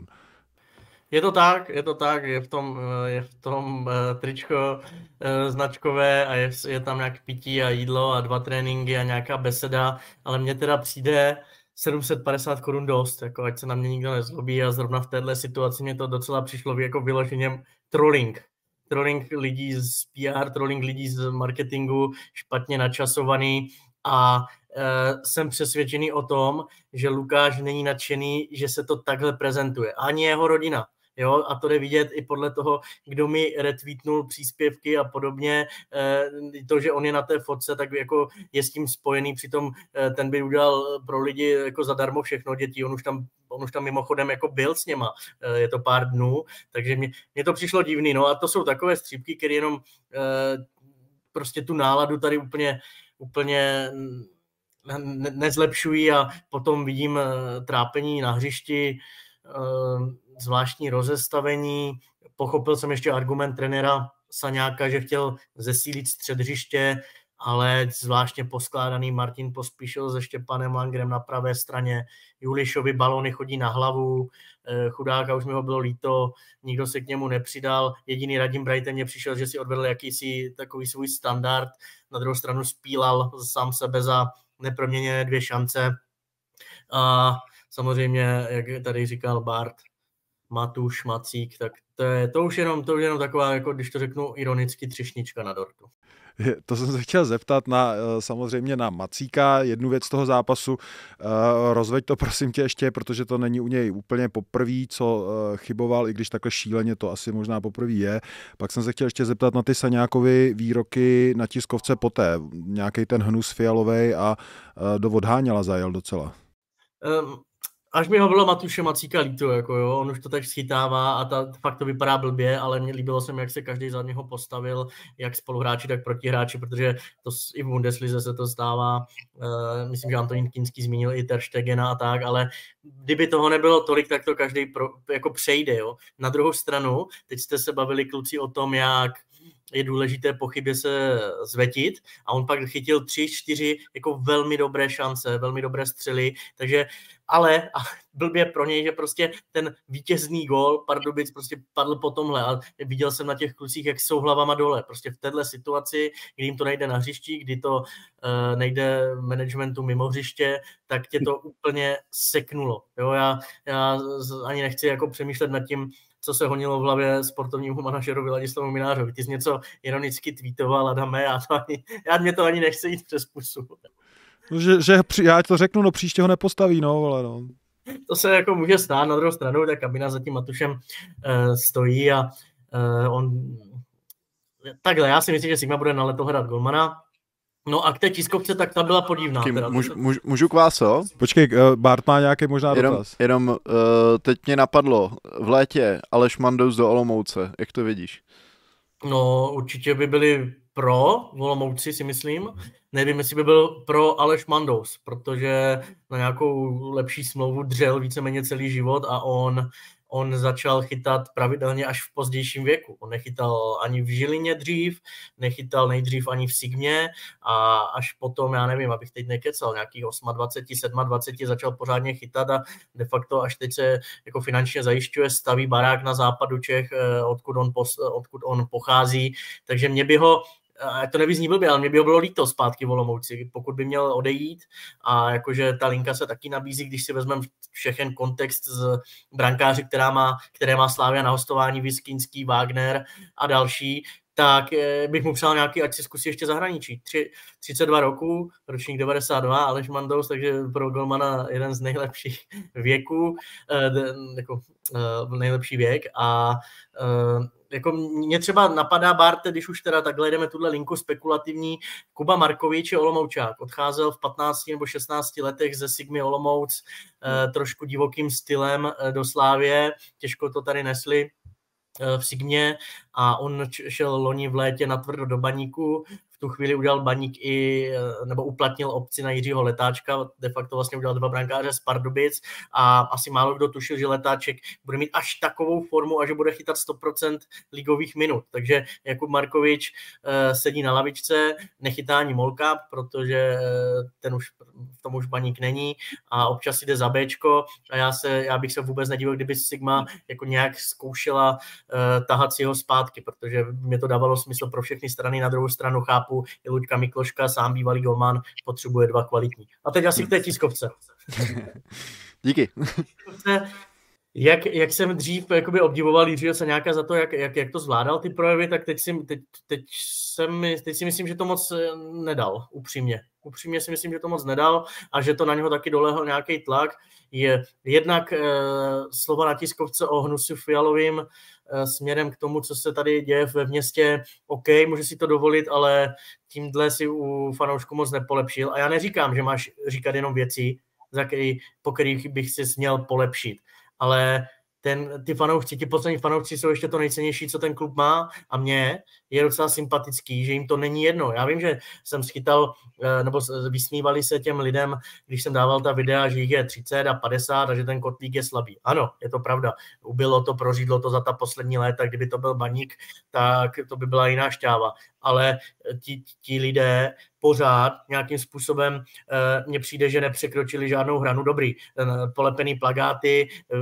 D: Je to tak, je to tak, je v tom, je v tom eh, tričko eh, značkové a je, je tam nějak pití a jídlo a dva tréninky a nějaká beseda, ale mně teda přijde, 750 korun dost, jako ať se na mě nikdo nezlobí a zrovna v této situaci mě to docela přišlo jako vyloženě trolling. Trolling lidí z PR, trolling lidí z marketingu, špatně načasovaný a e, jsem přesvědčený o tom, že Lukáš není nadšený, že se to takhle prezentuje. Ani jeho rodina. Jo? A to jde vidět i podle toho, kdo mi retweetnul příspěvky a podobně. Eh, to, že on je na té fotce, tak jako je s tím spojený, přitom eh, ten by udělal eh, pro lidi jako zadarmo všechno děti, on už tam on už tam mimochodem jako byl s něma, je to pár dnů, takže mě, mě to přišlo divný, no a to jsou takové střípky, které jenom prostě tu náladu tady úplně, úplně mm, nezlepšují a potom vidím trápení na hřišti, zvláštní rozestavení. Pochopil jsem ještě argument trenéra Saňáka, že chtěl zesílit středřiště, ale zvláštně poskládaný Martin Pospíšil se Štěpanem Langrem na pravé straně, Julišovi balony chodí na hlavu, eh, chudáka už mi ho bylo líto, nikdo se k němu nepřidal, jediný Radim Brajte mě přišel, že si odvedl jakýsi takový svůj standard, na druhou stranu spílal sám sebe za neproměněné dvě šance a samozřejmě, jak tady říkal Bart, Matuš, Macík, tak to, je, to, už jenom, to už jenom taková, jako když to řeknu ironicky, třešnička na dortu.
A: To jsem se chtěl zeptat na, eh, samozřejmě na Macíka, jednu věc toho zápasu. Eh, rozveď to prosím tě ještě, protože to není u něj úplně poprvé, co eh, chyboval, i když takhle šíleně to asi možná poprvé je. Pak jsem se chtěl ještě zeptat na ty Saňákovi výroky na tiskovce poté. Nějaký ten hnus fialovej a do odháněla zajel docela.
D: Um až mi ho bylo Matuše Macíka líto, jako jo, on už to tak schytává a ta, fakt to vypadá blbě, ale mě líbilo se mi, jak se každý za něho postavil, jak spoluhráči, tak protihráči, protože to i v Bundeslize se to stává, E, myslím, že Antonín Kinský zmínil i Ter Stegena a tak, ale kdyby toho nebylo tolik, tak to každý pro, jako přejde, jo. Na druhou stranu, teď jste se bavili kluci o tom, jak je důležité po chybě se zvetit a on pak chytil tři, čtyři jako velmi dobré šance, velmi dobré střely, takže ale, ale blbě pro něj, že prostě ten vítězný gol Pardubic prostě padl po tomhle. A viděl jsem na těch klucích, jak jsou hlavama dole. Prostě v téhle situaci, kdy jim to nejde na hřišti, kdy to uh, nejde managementu mimo hřiště, tak tě to úplně seknulo. Jo, já, já ani nechci jako přemýšlet nad tím, co se honilo v hlavě sportovnímu manažeru Vladislavu Minářovi. Ty jsi něco ironicky tweetoval, Adame, já, to ani, já mě to ani nechci jít přes pusu.
A: No, že, že já to řeknu, no příště ho nepostaví, no, ale no.
D: To se jako může stát, na druhou stranu ta kabina za tím Matušem uh, stojí a uh, on... Takhle, já si myslím, že Sigma bude na leto hrát Golmana, No a k té tiskovce, tak ta byla podivná. Můž,
C: můž, můžu k vás, jo? Počkej, eh, Bart má nějaký možná jenom, dotaz. Jenom uh, teď mě napadlo, v létě Aleš Mandous do Olomouce, jak to vidíš?
D: No určitě by byli pro Volomouci, si myslím. Mhm. Nevím, jestli by byl pro Aleš Mandous, protože na nějakou lepší smlouvu dřel víceméně celý život a on, on začal chytat pravidelně až v pozdějším věku. On nechytal ani v Žilině dřív, nechytal nejdřív ani v Sigmě a až potom, já nevím, abych teď nekecal, nějakých 28, 27 začal pořádně chytat a de facto až teď se jako finančně zajišťuje, staví barák na západu Čech, eh, odkud on, pos, odkud on pochází, takže mě by ho a to nevyzní blbě, ale mě by ho bylo líto zpátky v Olomouci, pokud by měl odejít a jakože ta linka se taky nabízí, když si vezmeme všechen kontext z brankáři, která má, které má Slávia na hostování, vyskýnský Wagner a další, tak eh, bych mu přál nějaký, ať si zkusí ještě zahraničí. Tři, 32 roku, ročník 92, Aleš Mandous, takže pro Golmana jeden z nejlepších věků, eh, jako eh, nejlepší věk a jako mě třeba napadá Barte, když už teda takhle jdeme tuhle linku spekulativní, Kuba Markovič je Olomoučák, odcházel v 15 nebo 16 letech ze Sigmy Olomouc hmm. trošku divokým stylem do Slávě, těžko to tady nesli, Eh, v Sigmě a on šel loni v létě tvrdo do baníku, tu chvíli udělal Baník i, eh, nebo uplatnil opci na Jiřího Letáčka, de facto vlastně udělal dva brankáře z Pardubic a asi málo kdo tušil, že Letáček bude mít až takovou formu a že bude chytat 100% ligových minut. Takže Jakub Markovič eh, sedí na lavičce, nechytá ani Molka, protože eh, ten už, v tom už Baník není a občas jde za Bčko a já, se, já bych se vůbec nedivil, kdyby Sigma jako nějak zkoušela tahat si ho zpátky, protože mě to dávalo smysl pro všechny strany. Na druhou stranu chápu, chápu, je Luďka Mikloška, sám bývalý golman, potřebuje dva kvalitní. A teď asi k té tiskovce. Díky. Jak, jak jsem dřív jakoby obdivoval Jiřího se nějaká za to, jak, jak, jak, to zvládal ty projevy, tak teď si, teď, teď, jsem, teď si myslím, že to moc eh, nedal, upřímně. Upřímně si myslím, že to moc nedal a že to na něho taky dolehl nějaký tlak. Je jednak e, slova na tiskovce o hnusu Fialovým Eh, směrem k tomu, co se tady děje ve městě, OK, může si to dovolit, ale tímhle si u fanoušku moc nepolepšil. A já neříkám, že máš říkat jenom věci, za který, po kterých bych si směl polepšit. Ale ten, ty fanoušci, ti poslední fanoušci jsou ještě to nejcennější, co ten klub má a mě je docela sympatický, že jim to není jedno. Já vím, že jsem schytal, eh, nebo vysmívali se těm lidem, když jsem dával ta videa, že jich je 30 a 50 a že ten kotlík je slabý. Ano, je to pravda. Ubylo to, prořídlo to za ta poslední léta. Kdyby to byl baník, tak to by byla jiná šťáva. Ale ti, ti lidé pořád nějakým způsobem eh, mně přijde, že nepřekročili žádnou hranu. Dobrý, polepený plagáty, eh,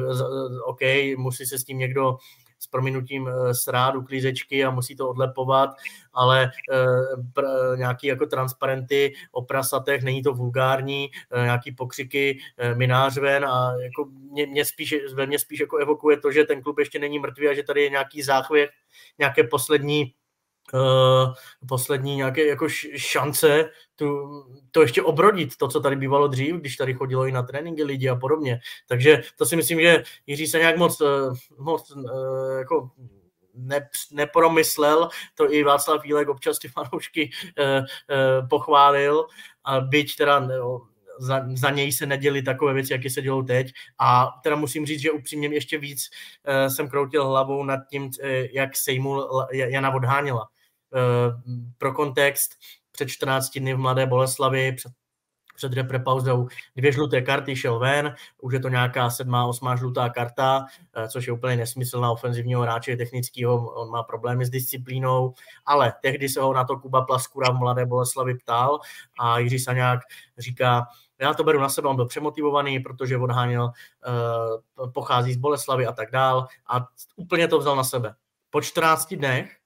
D: OK, musí se s tím někdo s prominutím eh, srá do klízečky a musí to odlepovat, ale eh, pr- eh, nějaký jako transparenty o prasatech, není to vulgární, nějaký pokřiky minář ven a jako mě, mě spíš, ve mně spíš jako evokuje to, že ten klub ještě není mrtvý a že tady je nějaký záchvěv, nějaké poslední uh, poslední nějaké jako šance tu, to ještě obrodit, to, co tady bývalo dřív, když tady chodilo i na tréninky lidi a podobně. Takže to si myslím, že Jiří se nějak moc, eh, moc uh, jako ne, nepromyslel, to i Václav Jílek občas ty fanoušky pochválil, a byť teda za, za něj se neděly takové věci, jaké se dělou teď. A teda musím říct, že upřímně ještě víc e, jsem kroutil hlavou nad tím, e, jak sejmul Jana Odháněla Eh, pro kontext, před 14 dny v Mladé Boleslavi, před před reprepauzou dvě žluté karty šel ven, už je to nějaká sedmá, osmá žlutá karta, eh, což je úplně nesmysl na ofenzivního hráče technického, on má problémy s disciplínou, ale tehdy se ho na to Kuba Plaskura v Mladé Boleslavi ptal a Jiří Saňák říká, já to beru na sebe, on byl přemotivovaný, protože háněl, eh, pochází z Boleslavy a tak dál a úplně to vzal na sebe. Po 14 dnech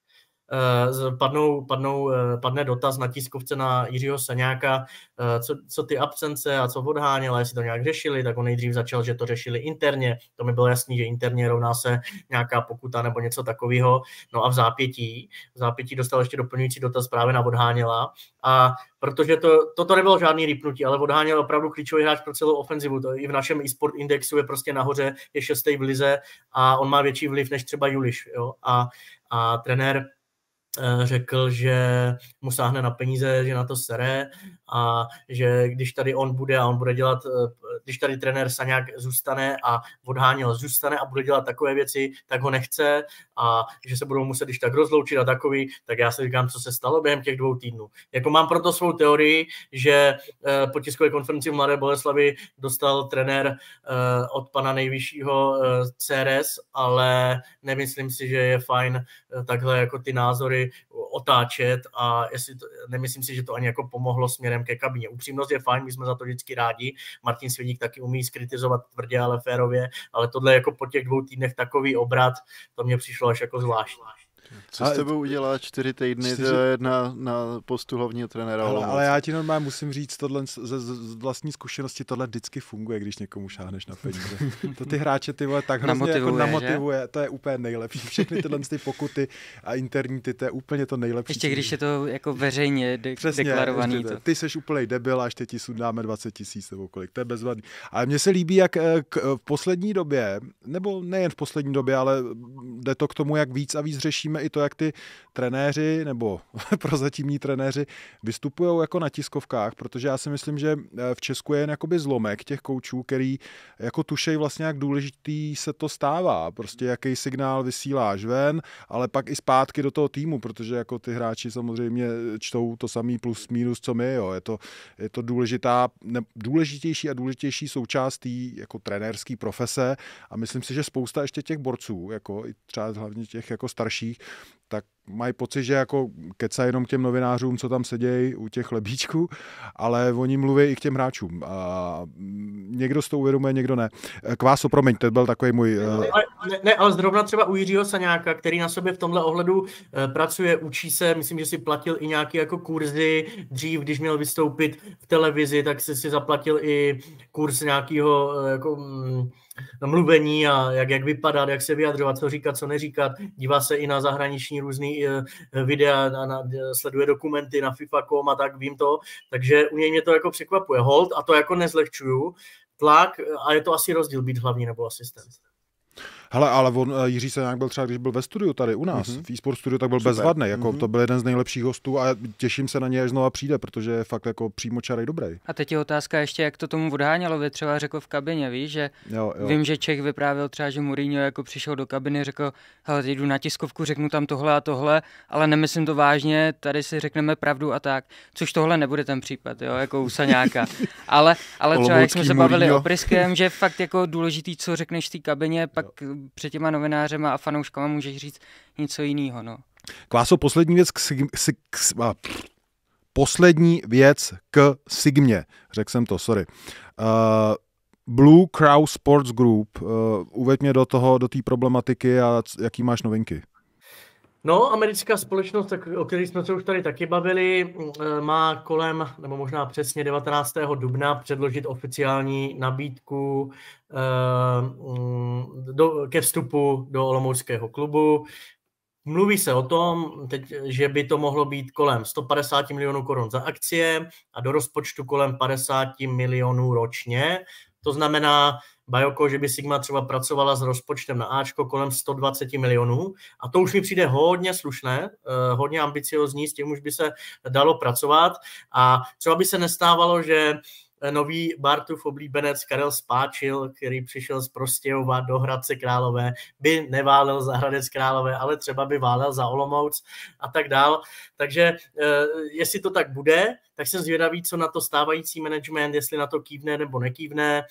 D: Eh, padnou, padnou, eh, padne dotaz na tiskovce na Jiřího Saňáka, eh, co, co ty absence a co odháněla, jestli to nějak řešili, tak on nejdřív začal, že to řešili interně, to mi bylo jasný, že interně rovná se nějaká pokuta nebo něco takového, no a v zápětí, v zápětí dostal ještě doplňující dotaz právě na odháněla a protože to, toto nebylo žádný rypnutí, ale odháněl opravdu klíčový hráč pro celou ofenzivu. To i v našem e-sport indexu je prostě nahoře, je šestý v lize a on má větší vliv než třeba Juliš. Jo? A, a trenér Eh, řekl, že mu sáhne na peníze, že na to sere a že když tady on bude a on bude dělat eh, když tady trenér nějak zůstane a odháněl zůstane a bude dělat takové věci, tak ho nechce a že se budou muset když tak rozloučit a takový, tak já si říkám, co se stalo během těch dvou týdnů. Jako mám proto svou teorii, že eh, po tiskové konferenci v Mladé Boleslavi dostal trenér eh, od pana nejvyššího eh, CRS, ale nemyslím si, že je fajn takhle jako ty názory otáčet a jestli to, nemyslím si, že to ani jako pomohlo směrem ke kabině. Upřímnost je fajn, my jsme za to vždycky rádi. Martin Svědík Havlík taky umí skritizovat tvrdě, ale férově, ale tohle jako po těch dvou týdnech takový obrat, to mě přišlo až jako zvláštní.
C: Co ale, s tebou udělá čtyři týdny čtyři... Na, na postu hlavního trenéra? Ale, ale já ti normálně
A: musím říct, tohle ze, z vlastní zkušenosti tohle vždycky funguje, když někomu šáhneš na peníze. to ty hráče ty vole tak hrozně jako namotivuje, jako namotivuje to je úplně nejlepší. Všechny tyhle ty pokuty a interní ty, to je úplně to nejlepší. Ještě když je
B: to jako veřejně de- Přesně, deklarovaný. Ještě, to.
A: Ty seš úplně debil, až teď ti sundáme 20 tisíc nebo kolik, to je bezvadný. Ale mně se líbí, jak eh, k, eh, v poslední době, nebo nejen v poslední době, ale jde to k tomu, jak víc a víc řešíme sledujeme i to, jak ty trenéři nebo prozatímní trenéři vystupují jako na tiskovkách, protože já si myslím, že eh, v Česku je jen jakoby zlomek těch koučů, který jako tušej vlastně, jak důležitý se to stává, prostě jaký signál vysíláš ven, ale pak i zpátky do toho týmu, protože jako ty hráči samozřejmě eh, čtou to samý plus minus, co my, jo. Je, to, je to důležitá, ne, důležitější a důležitější součást tý, jako trenérský profese a myslím si, že spousta ještě těch borců, jako i třeba hlavně těch jako starších, tak mají pocit, že jako keca jenom k těm novinářům, co tam sedějí u těch lebíčků, ale oni mluví i k těm hráčům. A mm, někdo s to uvědomuje, někdo ne. Kváso, promiň, to byl takový můj... Eh,
D: ne, ne, ale zrovna třeba u Jiřího Saňáka, který na sobě v tomhle ohledu eh, pracuje, učí se, myslím, že si platil i nějaké jako kurzy dřív, když měl vystoupit v televizi, tak si, si zaplatil i kurz nějakého eh, jako, mm, mluvení a jak, jak vypadat, jak se vyjadřovat, co říkat, co neříkat. Dívá se i na zahraniční různý eh, videa, na, na, sleduje dokumenty na FIFA.com a tak, vím to. Takže u něj mě to jako překvapuje. Hold, a to jako nezlehčuju, tlak a je to asi rozdíl být hlavní nebo asistent.
A: Hele, ale on, eh, Jiří se nějak byl třeba, když byl ve studiu tady u nás, mm-hmm. v eSport studiu, tak byl Super. bezvadný. Jako, mm-hmm. To byl jeden z nejlepších hostů a těším se na něj, až znova přijde, protože je fakt jako přímo čarej dobrý.
B: A teď je otázka ještě, jak to tomu Vodháňalovi třeba řekl v kabině, víš, že jo, jo. vím, že Čech vyprávěl třeba, že Mourinho jako přišel do kabiny, řekl, hele, jdu na tiskovku, řeknu tam tohle a tohle, ale nemyslím to vážně, tady si řekneme pravdu a tak. Což tohle nebude ten případ, jo, jako u Saňáka. ale, ale třeba, jak jsme se bavili Mourinho. o Priskem, že fakt jako důležitý, co řekneš v té kabině, pak jo před těma novinářema a fanouškama můžeš říct něco jiného. No.
A: Kváso, poslední věc k, sig- sig- k, poslední věc k Sigmě. Řekl jsem to, sorry. Uh, Blue Crow Sports Group, uh, uveď mě do toho, do té problematiky a jaký máš novinky.
D: No, americká společnost, o které jsme se už tady taky bavili, eh, má kolem, nebo možná přesně 19. dubna předložit oficiální nabídku eh, mm, do, ke vstupu do Olomouckého klubu. Mluví se o tom, teď, že by to mohlo být kolem 150 milionů korun za akcie a do rozpočtu kolem 50 milionů ročně. To znamená, Bajoko, že by Sigma třeba pracovala s rozpočtem na Ačko kolem 120 milionů a to už mi přijde hodně slušné, eh, hodně ambiciozní, s tím už by se dalo pracovat a třeba by se nestávalo, že Eh, nový Bartův oblíbenec Karel Spáčil, který přišel z Prostějova do Hradce Králové, by neválel za Hradec Králové, ale třeba by válel za Olomouc a tak dál. Takže eh, jestli to tak bude, tak jsem zvědavý, co na to stávající management, jestli na to kývne nebo nekývne,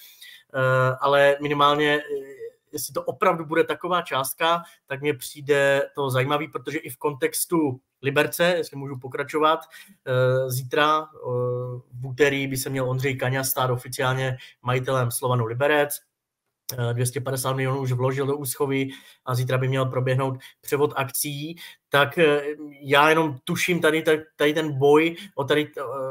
D: eh, ale minimálně jestli to opravdu bude taková částka, tak mně přijde to zajímavý, protože i v kontextu Liberce, jestli můžu pokračovat. Eh, zítra eh, v úterý by se měl Ondřej Kaňa stát oficiálně majitelem Slovanu Liberec. 250 eh, milionů už vložil do úschovy a zítra by měl proběhnout převod akcí, tak já jenom tuším tady, tady ten boj o, tady,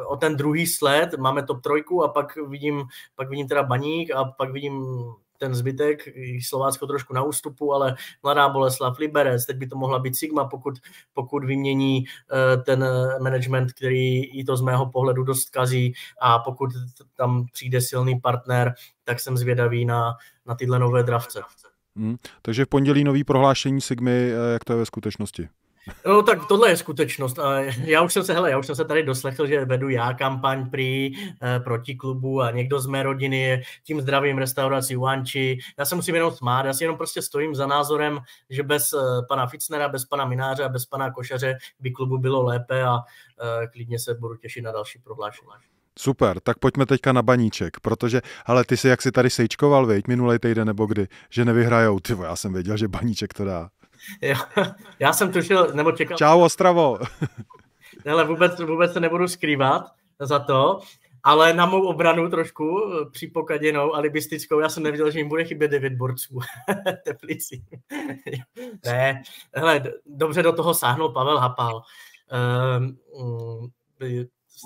D: o ten druhý sled, máme top trojku a pak vidím, pak vidím teda Baník a pak vidím ten zbytek, Slovácko trošku na ústupu, ale Mladá Boleslav, Liberec, teď by to mohla být Sigma, pokud, pokud vymění eh, ten eh, management, který i to z mého pohledu dost kazí a pokud tam přijde silný partner, tak jsem zvědavý na, na tyhle nové dravce.
A: Hmm. Takže v pondělí nový prohlášení Sigmy, eh, jak to je ve skutečnosti?
D: No tak tohle je skutečnost. Já už jsem se, hele, já už jsem se tady doslechl, že vedu já kampaň prý e, proti klubu a někdo z mé rodiny je tím zdravým restaurací Uanči. Já se musím jenom smát, já si jenom prostě stojím za názorem, že bez e, pana Ficnera, bez pana Mináře a bez pana Košaře by klubu bylo lépe a e, klidně se budu těšit na další prohlášení.
A: Super, tak pojďme teďka na baníček, protože, ale ty si jak si tady sejčkoval, veď, minulej týden nebo kdy, že nevyhrajou, ty já jsem věděl, že baníček to dá.
D: Já jsem tušil, nebo čekal... Čau Ostravo! Ale vůbec, vůbec se nebudu skrývat za to, ale na mou obranu trošku připokadinou, alibistickou, já jsem nevěděl, že jim bude chybět devět borců. Teplici. ne, hele, dobře do toho sáhnul Pavel Hapal. Um,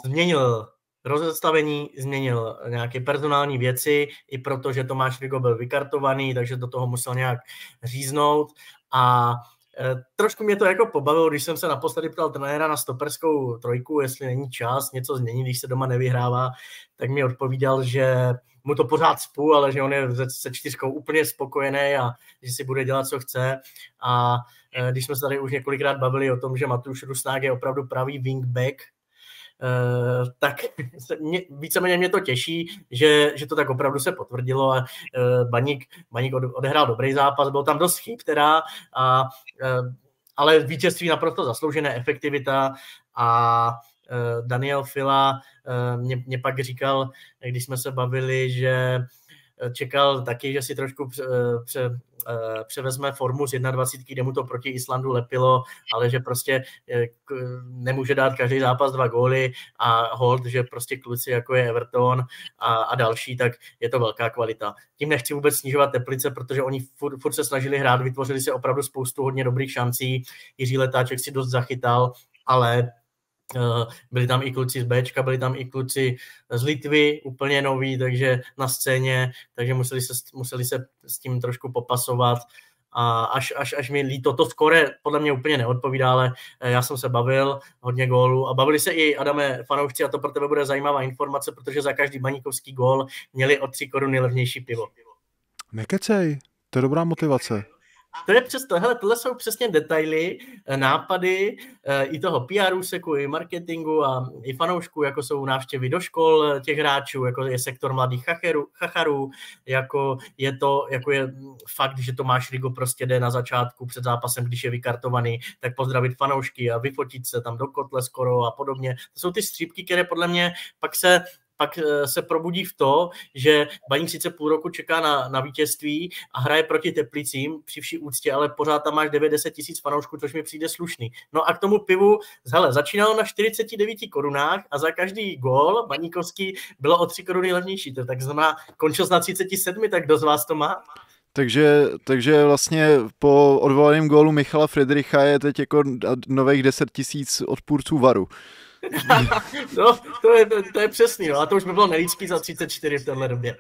D: změnil rozestavení, změnil nějaké personální věci, i protože Tomáš Vigo byl vykartovaný, takže do toho musel nějak říznout a e, trošku mě to jako pobavilo, když jsem se naposledy ptal trenéra na stoperskou trojku, jestli není čas něco změnit, když se doma nevyhrává, tak mi odpovídal, že mu to pořád spů, ale že on je se čtyřkou úplně spokojený a že si bude dělat, co chce. A e, když jsme se tady už několikrát bavili o tom, že Matuš Rusnák je opravdu pravý wingback, Eh, tak mě, víceméně mě to těší, že, že to tak opravdu se potvrdilo a eh, Baník, Baník odehrál dobrý zápas, bylo tam dost chyb teda a eh, ale vítězství naprosto zasloužené, efektivita a Daniel Fila mě, mě pak říkal, když jsme se bavili, že čekal taky, že si trošku pře, eh, eh, převezme formu z 21, kde mu to proti Islandu lepilo, ale že prostě eh, nemůže dát každý zápas dva góly a hold, že prostě kluci jako je Everton a, a další, tak je to velká kvalita. Tím nechci vůbec snižovat teplice, protože oni furt, furt se snažili hrát, vytvořili si opravdu spoustu hodně dobrých šancí. Jiří Letáček si dost zachytal, ale Eh, byli tam i kluci z Bčka, byli tam i kluci z Litvy, úplně noví, takže na scéně, takže museli se, museli se s tím trošku popasovat a až, až, až mi líto, to skore podle mě úplně neodpovídá, ale eh, já jsem se bavil hodně gólů a bavili se i Adame fanoušci a to pro tebe bude zajímavá informace, protože za každý maníkovský gól měli o tři koruny levnější pivo.
A: Nekecej, to je dobrá motivace.
D: To je přesto, hele, tohle jsou přesně detaily, eh, nápady eh, i toho PR úseku, i marketingu a i fanoušků, jako jsou návštěvy do škol eh, těch hráčů, jako je sektor mladých chacheru, chacharů, jako je to, jako je mm, fakt, že Tomáš Rigo prostě jde na začátku před zápasem, když je vykartovaný, tak pozdravit fanoušky a vyfotit se tam do kotle skoro a podobně. To jsou ty střípky, které podle mě pak se pak eh, se probudí v to, že Baník sice půl roku čeká na, na vítězství a hraje proti Teplicím při vší úctě, ale pořád tam máš 90 tisíc fanoušků, což mi přijde slušný. No a k tomu pivu, hele, začínalo na 49 korunách a za každý gol Baníkovský bylo o 3 koruny levnější, to tak znamená, končil na 37, tak kdo z vás to má?
C: Takže, takže vlastně po odvolaném gólu Michala Friedricha je teď jako nových 10 tisíc odpůrců varu
D: no, to je, to je přesný, no, a to už by bylo nelidský za 34 v téhle době.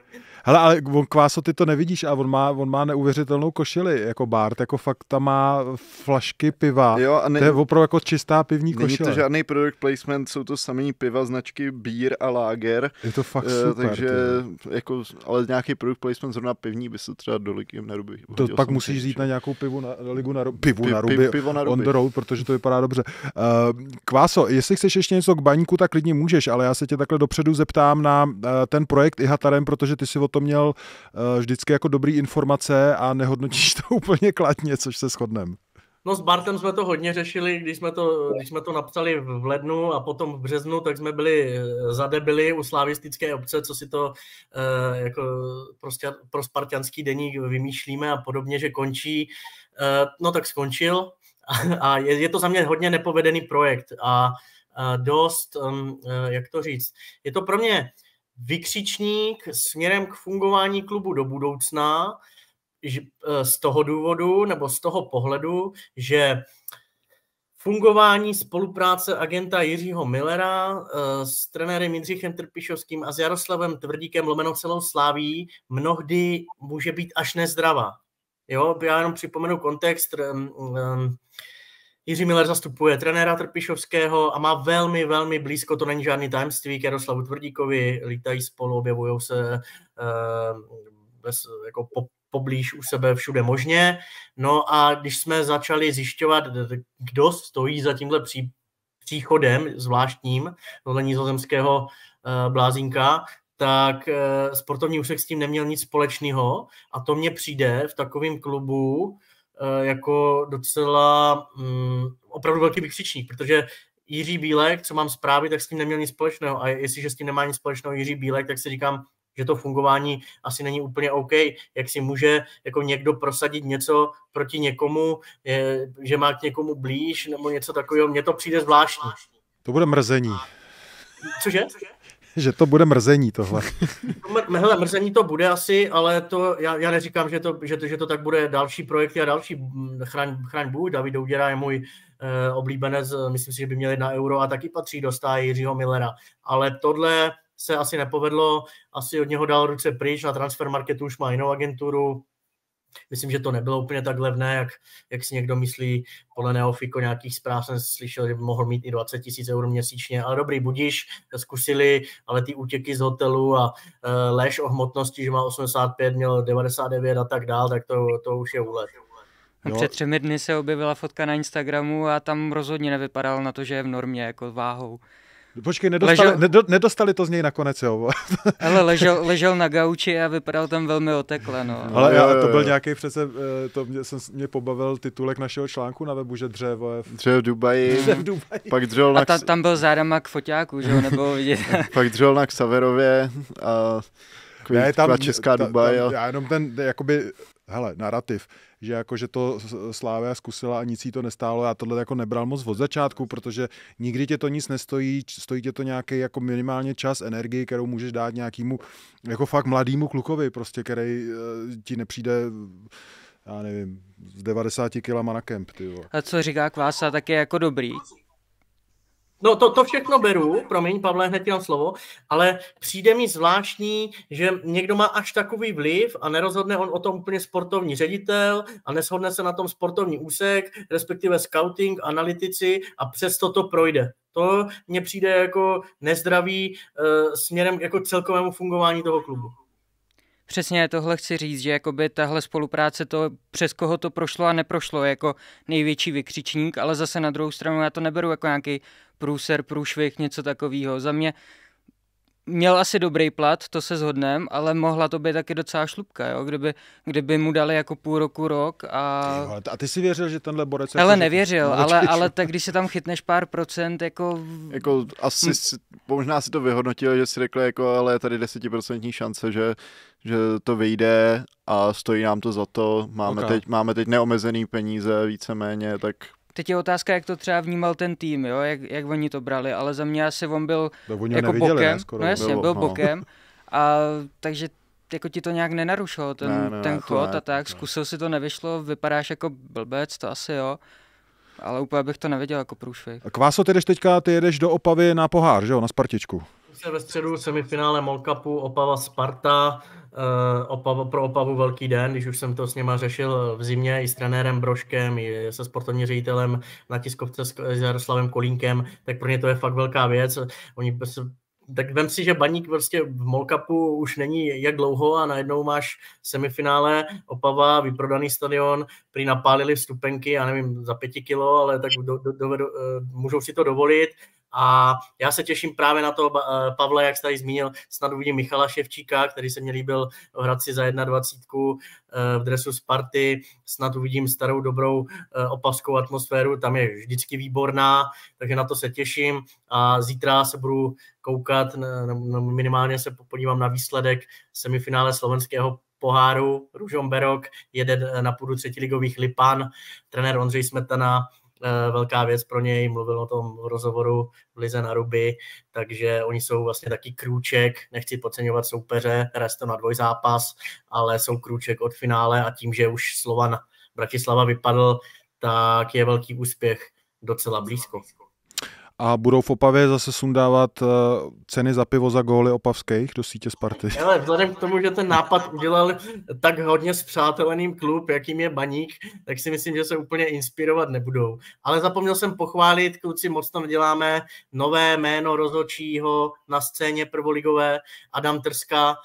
A: Hele, ale on Kváso, ty to nevidíš a on má, on má neuvěřitelnou košili, jako Bart, jako fakt tam má flašky piva. Jo, a ne, to je opravdu jako čistá pivní není košile. Není to
C: žádný product placement, jsou to samý piva, značky Beer a lager. Je to fakt eh, super. Uh, takže jako, ale nějaký product placement zrovna pivní by se třeba do ligy na ruby. To pak musíš jít na nějakou pivu na, na ligu na,
A: ruby. pivu na ruby, pivo na ruby, on the road, protože to vypadá dobře. Uh, Kváso, jestli chceš ještě něco k baníku, tak klidně můžeš, ale já se tě takhle dopředu zeptám na uh, ten projekt Ihatarem, protože ty si o to to měl eh, vždycky jako dobrý informace a nehodnotíš to úplně kladně, což se shodneme.
D: No s Bartem jsme to hodně řešili, když jsme to, když jsme to napsali v lednu a potom v březnu, tak jsme byli eh, zadebili u slavistické obce, co si to eh, jako prostě, pro spartianský deník vymýšlíme a podobně, že končí. Eh, no tak skončil a je, je to za mě hodně nepovedený projekt a, a dost, um, jak to říct, je to pro mě vykřičník směrem k fungování klubu do budoucna e, z toho důvodu nebo z toho pohledu, že fungování spolupráce agenta Jiřího Millera e, s trenérem Jindřichem Trpišovským a s Jaroslavem Tvrdíkem lomeno celou sláví mnohdy může být až nezdravá. Jo, já jenom připomenu kontext. Um, um, Jiří Miller zastupuje trenéra Trpišovského a má velmi, velmi blízko, to není žádný tajemství, k Jaroslavu Tvrdíkovi, lítají spolu, objevují se eh, bez, jako po, poblíž u sebe všude možně. No a když jsme začali zjišťovat, kdo stojí za tímhle pří, příchodem zvláštním, tohle nizozemského eh, blázinka, tak eh, sportovní úsek s tím neměl nic společného a to mně přijde v takovém klubu, Eh, jako docela um, opravdu velký vykřičník, protože Jiří Bílek, co mám zprávy, tak s tím neměl nic společného. A jestliže s tím nemá nic společného Jiří Bílek, tak si říkám, že to fungování asi není úplně OK, jak si může jako někdo prosadit něco proti někomu, je, že má k někomu blíž nebo něco takového. Mně to přijde zvláštní.
A: To bude mrzení. Cože? Cože? že to bude mrzení tohle.
D: No, hele, mrzení to bude asi, ale to, já, já neříkám, že to, že, to, že to tak bude další projekty a další, mm, chraň, chraň Bůh, David Douděra je můj eh, oblíbenec, eh, myslím si, že by měl na euro a taky patří do stáje Jiřího Millera, ale tohle se asi nepovedlo, asi od něho dal ruce pryč, na transfer marketu už má jinou agenturu, Myslím, že to nebylo úplně tak levné, jak, jak si někdo myslí. Podle Neofiko nějakých zpráv jsem slyšel, že by mohl mít i 20 tisíc eur měsíčně, ale dobrý, budíš, zkusili, ale ty útěky z hotelu a uh, lež o hmotnosti, že má 85, měl 99 a tak dál, tak to, to už je úlet. No. Před třemi dny se objevila fotka na Instagramu a tam
B: rozhodně nevypadal na to, že je v normě, jako váhou.
A: Počkej, nedostali, ležel... nedostali to z něj nakonec, jo. Ale ležel, ležel na gauči a vypadal tam velmi otekle, no. Ale já, to byl nějaký přece, eh, to mě, jsem, mě pobavil titulek našeho článku na webu, že dřevo je... V... Dřevo v
B: Dubaji. Dřevo v Dubaji. Pak dřel na... A ta, tam byl zádama k foťáku, že jo, nebo vidět.
C: pak dřel na Xaverově a... ne, tam, česká ta, Dubaj. Tam,
A: já jenom ten, jakoby, hele, narrativ, že jako, že to Slávia zkusila a nic jí to nestálo, já tohle jako nebral moc od začátku, protože nikdy tě to nic nestojí, stojí tě to nějaký jako minimálně čas, energii, kterou můžeš dát nějakému jako fakt mladému klukovi, prostě, který eh, ti nepřijde já nevím, s 90 kilama na kemp, ty
D: A co říká Kvása, tak je jako dobrý. No to, to všechno beru, promiň Pavle, hned ti slovo, ale přijde mi zvláštní, že někdo má až takový vliv a nerozhodne on o tom úplně sportovní ředitel a neshodne se na tom sportovní úsek, respektive scouting, analytici a přesto to projde. To mně přijde jako nezdravý e, směrem jako celkovému fungování toho klubu.
B: Přesně tohle chci říct, že jakoby tahle spolupráce to, přes koho to prošlo a neprošlo, je jako největší vykřičník, ale zase na druhou stranu já to neberu jako nějaký průser, průšvih, něco takového. Za mě měl asi dobrý plat, to se zhodnem, ale mohla to být taky docela šlupka, jo? Kdyby, kdyby mu dali jako půl roku, rok a... a ty si věřil, že tenhle borec... Ale jako, nevěřil, že... ale, ale tak když se tam chytneš pár procent, jako...
C: Jako asi, možná si to vyhodnotil, že si řekl, jako, ale je tady desetiprocentní šance, že, že to vyjde a stojí nám to za to, máme, okay. teď, máme teď neomezený peníze víceméně, tak
B: teď je otázka, jak to třeba vnímal ten tým, jo? Jak, jak oni to brali, ale za mě asi on byl no, oni jako neviděli, bokem, ne, skoro no jasně, bylo, byl no. bokem, a takže jako ti to nějak nenarušilo, ten, ne, ne, ten ne, chod ne, a tak, ne. zkusil si to, nevyšlo, vypadáš jako blbec, to asi jo, ale úplně bych to neviděl
D: jako průšvih.
A: Kváso, ty jdeš teďka, ty jedeš do Opavy na pohár, že jo, na Spartičku
D: se ve středu semifinále Molkapu Opava Sparta. Eh, Opava, pro Opavu velký den, když už jsem to s něma řešil eh, v zimě i s trenérem Broškem, i se sportovním ředitelem na tiskovce s Jaroslavem Kolínkem, tak pro ně to je fakt velká věc. Oni se prostě- tak vem si, že baník vlastně v Molkapu už není jak dlouho a najednou máš semifinále, Opava, vyprodaný stadion, prý napálili vstupenky, já nevím, za pěti kilo, ale tak do, do, do, do, eh, můžou si to dovolit. A já se těším právě na to, eh, Pavle, jak jsi tady zmínil, snad uvidím Michala Ševčíka, který se mě líbil v Hradci za 21 eh, v dresu Sparty, snad uvidím starou dobrou eh, opaskou atmosféru, tam je vždycky výborná, takže na to se těším a zítra se budu koukat, no, minimálně se podívám na výsledek semifinále slovenského poháru Berok jeden na půdu třetiligových Lipan, trenér Ondřej Smetana Eh, velká věc pro něj, mluvil o tom rozhovoru v Lize na ruby, takže oni jsou vlastně taky krůček, nechci podceňovat soupeře, hraje to na dvojzápas, ale jsou krůček od finále a tím, že už Slovan Bratislava vypadl, tak je velký úspěch docela blízko
A: a budou v Opavě zase sundávat eh, ceny za pivo za góly opavských do sítě Sparty.
D: Ale vzhledem k tomu, že ten nápad udělal tak hodně s přáteleným klub, jakým je Baník, tak si myslím, že se úplně inspirovat nebudou. Ale zapomněl jsem pochválit, kluci, moc tam děláme nové jméno rozhodčího na scéně prvoligové Adam Trska,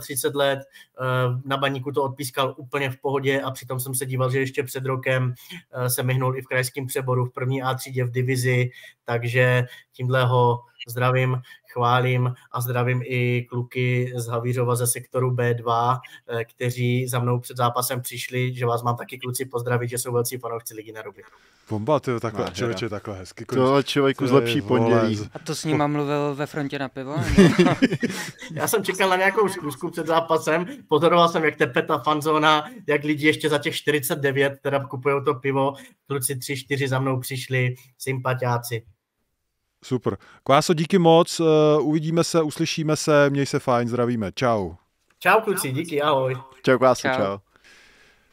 D: 35 let, eh, na Baníku to odpískal úplně v pohodě a přitom jsem se díval, že ještě před rokem eh, se myhnul i v krajském přeboru v první A třídě v divizi, takže takže tímhle ho zdravím, chválím a zdravím i kluky z Havířova ze sektoru B2, eh, kteří za mnou před zápasem přišli, že vás mám taky kluci pozdravit, že jsou velcí fanoušci Ligy na ruby.
A: Bomba, to je takhle, no, člověče, takhle hezky. Konč... To člověku zlepší pondělí. A to
D: s ním mluvil ve frontě na pivo? Já jsem čekal na nějakou zkusku před zápasem, pozoroval jsem, jak tepe ta fanzóna, jak lidi ještě za těch 49 teda kupují to pivo, kluci 3-4 za mnou přišli, sympatiáci.
A: Super. Kváso, díky moc, eh, uvidíme se, uslyšíme se, měj se fajn, zdravíme, čau.
D: Čau kluci, díky, ahoj. Čau Kváso, čau. čau.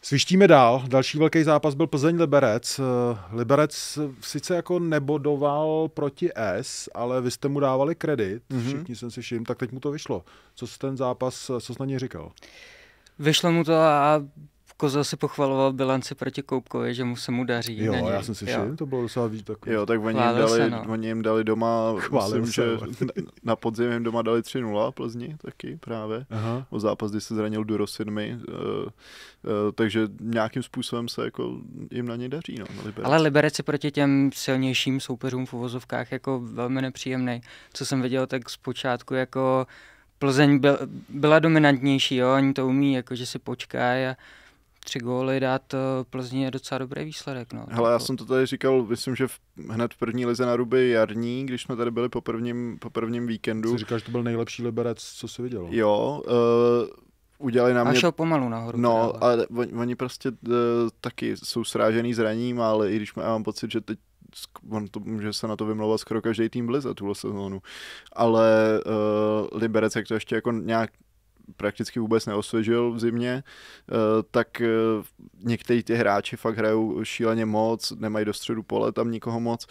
A: Svištíme dál. Další velký zápas byl Plzeň Liberec. Eh, Liberec sice jako nebodoval proti S, ale vy jste mu dávali kredit, mm-hmm. všichni jsem si všim, tak teď mu to vyšlo. Co jste ten zápas, eh, co jste na něj říkal? Vyšlo mu to a
B: Koza si pochvaloval bilanci proti Koupkovi, že mu se mu daří. Jo, já jsem si všiml,
A: to bylo docela víc takový. Jo, tak oni jim, dali, se, no.
C: oni jim dali doma, myslím, se, že no. na, na podzim jim doma dali 3-0 Plzni taky právě. Aha. O zápas, kdy se zranil Duro Sidmy, uh, eh, uh, eh, takže nějakým způsobem se jako jim na něj daří. No, na Liberec. Ale
B: Liberec je proti těm silnějším soupeřům v uvozovkách jako velmi nepříjemný. Co jsem viděl, tak zpočátku jako Plzeň byl, byla dominantnější, jo? oni to umí, jako, že si počkají a tři góly dát eh, Plzni je docela dobrý výsledek. No. Hele, já jsem
C: to tady říkal, myslím, že v, hned v první lize na ruby jarní, když jsme tady byli po prvním, po prvním víkendu. Jsi říkal, že to byl nejlepší liberec, co jsi viděl. Jo, uh, udělali nám. mě... A šel pomalu nahoru. No, ale a on, oni prostě uh, taky jsou srážený zraním, ale i když já mám pocit, že teď on to, může se na to vymlouvat skoro každý tým v lize tuhle sezónu. Ale uh, Liberec, jak to ještě jako nějak prakticky vůbec neosvěžil v zimě, eh, tak eh, někteří ty hráči fakt hrajou šíleně moc, nemají do středu pole tam nikoho moc,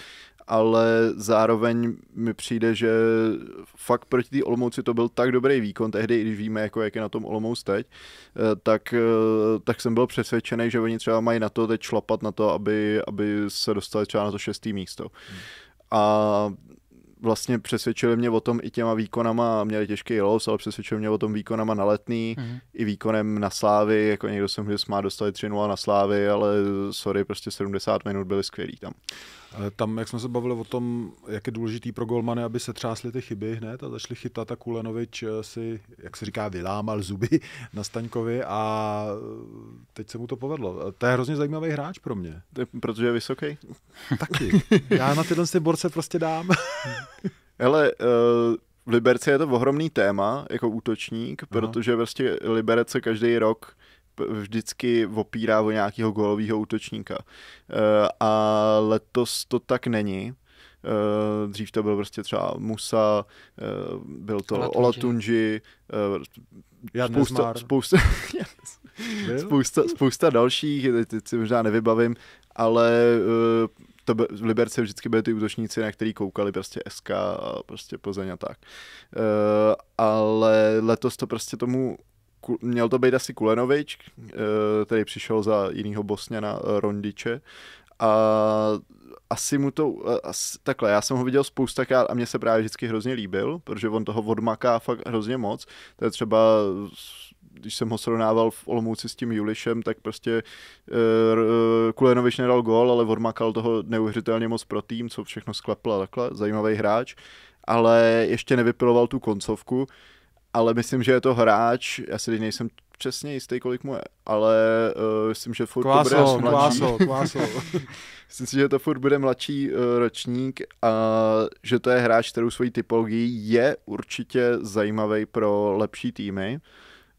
C: ale zároveň mi přijde, že fakt proti té Olomouci to byl tak dobrý výkon tehdy, i když víme, jako jak je na tom Olomouc teď, eh, tak, tak jsem byl přesvědčený, že oni třeba mají na to teď šlapat na to, aby, aby se dostali třeba na to šestý místo. Hmm. A vlastně přesvědčili mě o tom i těma výkonama, měli těžký los, ale přesvědčili mě o tom výkonama na letný, mm-hmm. i výkonem na slávy, jako někdo jsem že má dostali 3-0 na slávy, ale sorry, prostě 70 minut byly skvělí tam. Eh, tam,
A: jak jsme se bavili o tom, jak je důležitý pro golmany, aby se třásly ty chyby hned a začaly chytat a Kulenovič eh, si, jak se říká, vylámal zuby na Staňkovi a eh,
C: teď se mu to povedlo. To je hrozně zajímavý hráč pro mě. Protože je vysoký? Taky. Já na
A: tyhle si borce prostě dám.
C: Hele, uh v Liberci je to ohromný téma jako útočník, Aha. protože vlastně Liberec se každý rok vždycky opírá o nějakého gólového útočníka. Eh, a letos to tak není. Eh, dřív to byl prostě třeba Musa, eh, byl to Olatunji, spousta, spousta, spousta, spousta dalších, teď si možná nevybavím, ale to by, v Liberce vždycky byly ty útočníci, na který koukali prostě SK a prostě Plzeň a tak. Uh, ale letos to prostě tomu měl to být asi Kulenovič, eh, který přišel za jinýho Bosněna eh, Rondiče a asi mu to, eh, asi, takhle, já jsem ho viděl spoustakrát a mě se právě vždycky hrozně líbil, protože on toho odmaká fakt hrozně moc, to je třeba když jsem ho srovnával v Olomouci s tím Julišem, tak prostě uh, Kulenovič nedal gol, ale odmakal toho neuvěřitelně moc pro tým, co všechno sklepl a takhle, zajímavý hráč, ale ještě nevypiloval tu koncovku, ale myslím, že je to hráč, já si nejsem přesně jistý, kolik mu je, ale uh, myslím, že furt kváso, bude mladší. Kváso, kváso. myslím si, že to furt bude mladší uh, ročník a že to je hráč, kterou svojí typologií je určitě zajímavý pro lepší týmy. Uh,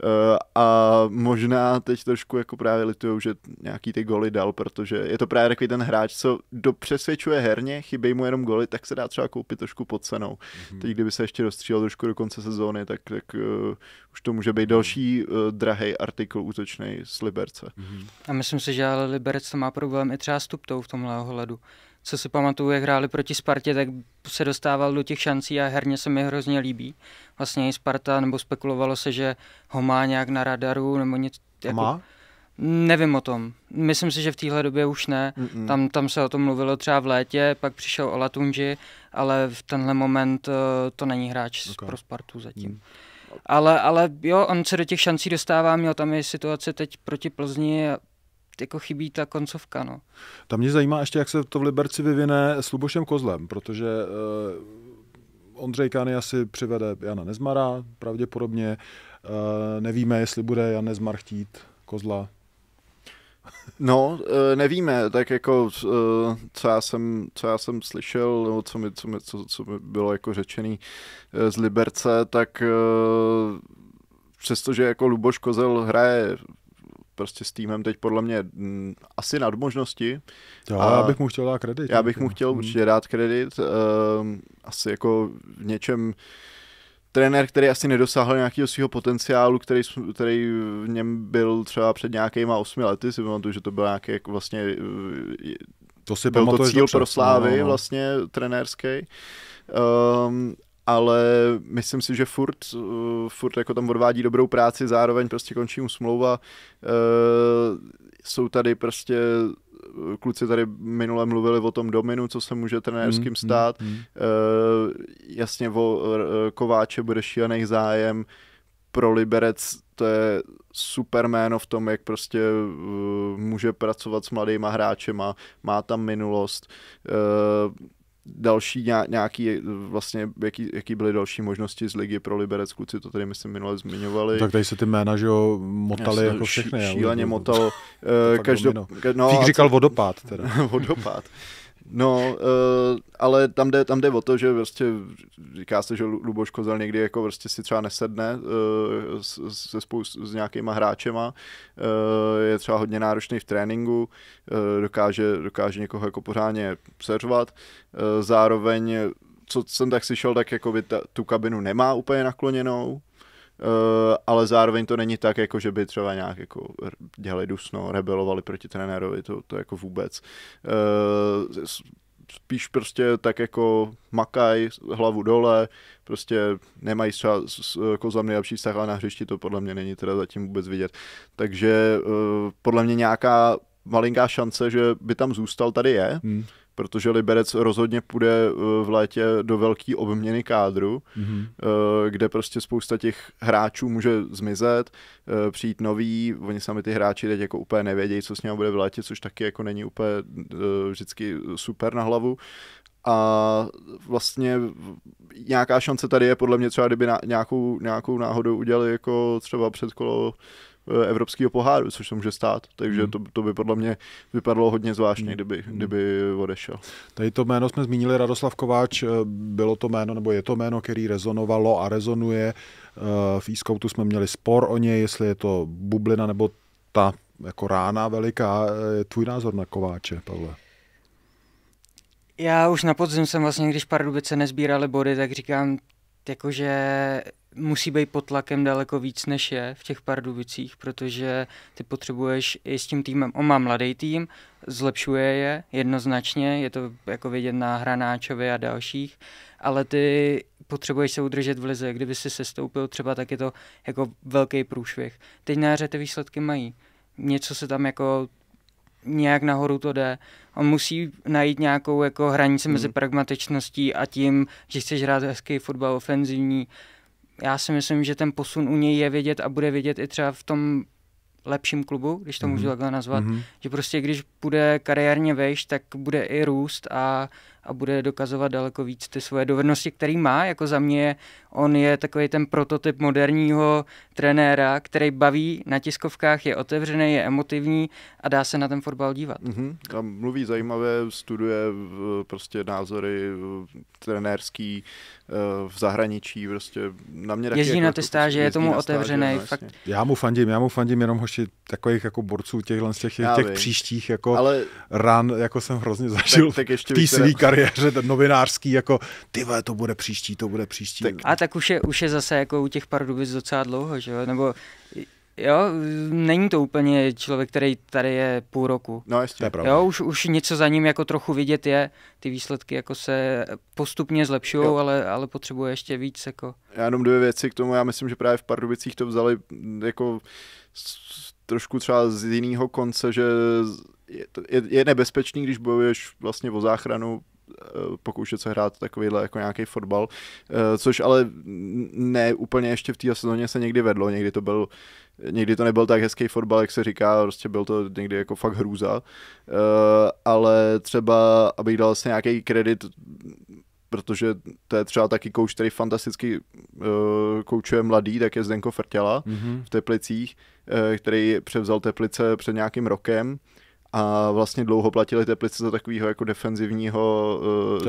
C: Eh, a možná teď trošku jako právě lituju, že nějaký ty goly dal, protože je to právě takový ten hráč, co dopřesvědčuje herně, chybí mu jenom goly, tak se dá třeba koupit trošku pod cenou. Mm-hmm. Teď, kdyby se ještě dostřílel trošku do konce sezóny, tak, tak uh, už to může být další uh, eh, drahý artikl útočný z Liberce. Mm-hmm.
B: A myslím si, že ale Liberec to má problém i třeba s Tuptou v tomhle ohledu co si pamatuju, jak hráli proti Spartě, tak se dostával do těch šancí a herně se mi hrozně líbí. Vlastně i Sparta, nebo spekulovalo se, že ho má nějak na radaru, nebo něco. Jako, má? Nevím o tom. Myslím si, že v téhle době už ne. Mm-mm. Tam, tam se o tom mluvilo třeba v létě, pak přišel o Latunži, ale v tenhle moment uh, to není hráč okay. pro Spartu zatím. Mm. Ale, ale jo, on se do těch šancí dostává, měl tam i situace teď proti Plzni, jako chybí ta koncovka. No.
A: Tam mě zajímá ještě, jak se to v Liberci vyvine s Lubošem Kozlem, protože uh, Ondřej Kány asi přivede Jana Nezmara pravděpodobně. Uh, nevíme, jestli bude Jan Nezmar chtít Kozla
C: No, eh, nevíme, tak jako co já jsem, co já jsem slyšel, nebo co mi, co mi, co, co mi bylo jako řečený z Liberce, tak přestože jako Luboš Kozel hraje prostě s týmem teď podle mě m, mm, asi nad možnosti. Já, a já bych mu chtěl
A: dát kredit. Já bych mu chtěl hmm. určitě
C: dát kredit. Uh, asi jako v něčem trenér, který asi nedosáhl nějakého svého potenciálu, který, který v něm byl třeba před nějakýma osmi lety, si pamatuju, že to byl nějaký jako vlastně e, to si byl to cíl dobře. pro Slávy no, no. no. vlastně trenérský. Um, ehm, ale myslím si, že furt, eh, furt jako tam odvádí dobrou práci, zároveň prostě končí mu smlouva. Eh, jsou tady prostě eh, kluci tady minule mluvili o tom dominu, co se může trenérským hmm, hmm, stát. Mm, mm, mm. Jasně o Kováče bude šílený zájem. Pro Liberec to je super jméno v tom, jak prostě může pracovat s mladýma hráčema, má tam minulost další nějaký, vlastně, jaký, jaký byly další možnosti z ligy pro Liberec, kluci to tady myslím minule zmiňovali. Tak tady se
A: ty jména, že jo, motali jako všechny. Šíleně motal.
C: Eh, každop... no, Fík říkal vodopád teda. vodopád. No, uh, ale tam jde, tam jde o to, že vlastně říká se, že Luboš Kozel někdy jako vlastně si třeba nesedne uh, se, se spoust, s nějakýma hráčema, uh, je třeba hodně náročný v tréninku, uh, dokáže, dokáže někoho jako pořádně seřvat, uh, zároveň co jsem tak slyšel, tak jako by ta, tu kabinu nemá úplně nakloněnou, Eh, ale zároveň to není tak, jako že by třeba nějak jako dělali dusno, rebelovali proti trenérovi, to, to jako vůbec. Eh, spíš prostě tak jako makaj hlavu dole, prostě nemají třeba jako za mě lepší vztah, ale na hřišti to podle mě není teda zatím vůbec vidět. Takže eh, podle mě nějaká malinká šance, že by tam zůstal, tady je. Hmm protože Liberec rozhodně půjde eh, v létě do velké obměny kádru, mm-hmm. kde prostě spousta těch hráčů může zmizet, eh, přijít nový, oni sami ty hráči teď jako úplně nevědějí, co s ním bude v létě, což taky jako není úplně vždycky super na hlavu a vlastně nějaká šance tady je podle mě třeba, kdyby nějakou, nějakou náhodou udělali jako třeba kolo. Eh, evropského poháru, což se může stát. Takže hmm. to, to by podle mě vypadalo hodně zvláštně, mhm. kdyby, mhm. kdyby odešel.
A: Tady to jméno jsme zmínili, Radoslav Kováč, eh, bylo to jméno, nebo je to jméno, který rezonovalo a rezonuje. Eh, v e jsme měli spor o něj, jestli je to bublina nebo ta jako rána veliká. Tvůj názor na Kováče, Pavle?
B: Já už na podzim jsem vlastně, když Pardubice nezbírali body, tak říkám, jakože musí být pod tlakem daleko víc, než je v těch Pardubicích, protože ty potřebuješ i s tím týmem. On má mladý tým, zlepšuje je jednoznačně, je to jako vidět na Hranáčovi a dalších, ale ty potřebuješ se udržet v lize. Kdyby si sestoupil třeba, tak je to jako velký průšvih. Teď na ty výsledky mají. Něco se tam jako nějak nahoru to jde. On musí najít nějakou jako hranici hmm. mezi pragmatičností a tím, že chceš hrát hezký fotbal ofenzivní. Já si myslím, že ten posun u něj je vidět a bude vidět i třeba v tom lepším klubu, když to mm-hmm. můžu hmm. takhle nazvat, mm-hmm. že prostě když bude kariérně vejš, tak bude i růst a a bude dokazovat daleko víc ty svoje dovednosti, který má. Jako za mě on je takový ten prototyp moderního trenéra, který baví na tiskovkách, je otevřený, je emotivní a dá se na ten fotbal dívat.
C: Mm-hmm. A mluví zajímavé, studuje prostě názory trenérský eh, v zahraničí, prostě na mě Jezdí jako na jako ty stáže, je tomu otevřený. Stáže, no, fakt. Vlastně.
A: Já mu fandím, já mu fandím jenom hoši takových jako borců těchhle z těch, těch, těch příštích jako ale, ran, jako jsem hrozně zažil tak, tak ještě v té kariéře ten novinářský, jako ty to bude příští, to bude příští. Tak,
B: a tak už je, už je zase jako u těch Pardubic docela dlouho, že jo? Nebo Jo, není to úplně člověk, který tady je půl roku.
C: No jasně, to je pravda. Jo,
B: už, už něco za ním jako trochu vidět je, ty výsledky jako se postupně zlepšují, ale, ale potřebuje ještě víc. Jako.
C: Já jenom dvě věci k tomu, já myslím, že právě v Pardubicích to vzali jako trošku třeba z jiného konce, že je, je, je nebezpečný, když bojuješ vlastně o záchranu Eh, pokoušet se hrát takovýhle jako nějaký fotbal, eh, což ale ne úplně ještě v té sezóně se někdy vedlo, někdy to byl Někdy to nebyl tak hezký fotbal, jak se říká, prostě byl to někdy jako fakt hrůza, eh, ale třeba, abych dal si nějaký kredit protože to je třeba taky kouč, který fantasticky uh, koučuje mladý, tak je Zdenko Frtěla mm-hmm. v Teplicích, který převzal Teplice před nějakým rokem a vlastně dlouho platili Teplice za takového jako defenzivního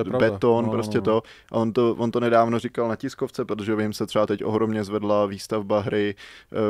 C: uh, beton, no, prostě no, no. to. A on to, on to nedávno říkal na tiskovce, protože vím se třeba teď ohromně zvedla výstavba hry,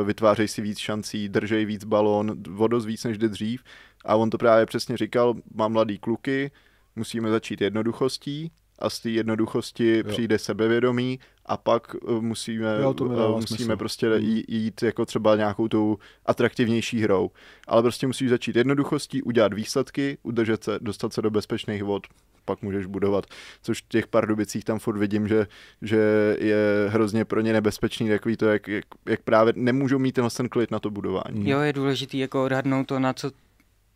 C: uh, vytvářejí si víc šancí, držej víc balón, vodost víc než dřív. A on to právě přesně říkal, mám mladý kluky, musíme začít jednoduchostí a z té jednoduchosti jo. přijde sebevědomí a pak eh, musíme, jo, to eh, musíme prostě hmm. jít jako třeba nějakou tou atraktivnější hrou. Ale prostě musíš začít jednoduchostí, udělat výsledky, udržet se, dostat se do bezpečných vod, pak můžeš budovat. Což v těch pardubicích tam furt vidím, že, že je hrozně pro ně nebezpečný takový to, jak, jak, jak právě nemůžou mít ten klid na to budování. Jo,
B: je důležitý jako odhadnout to, na co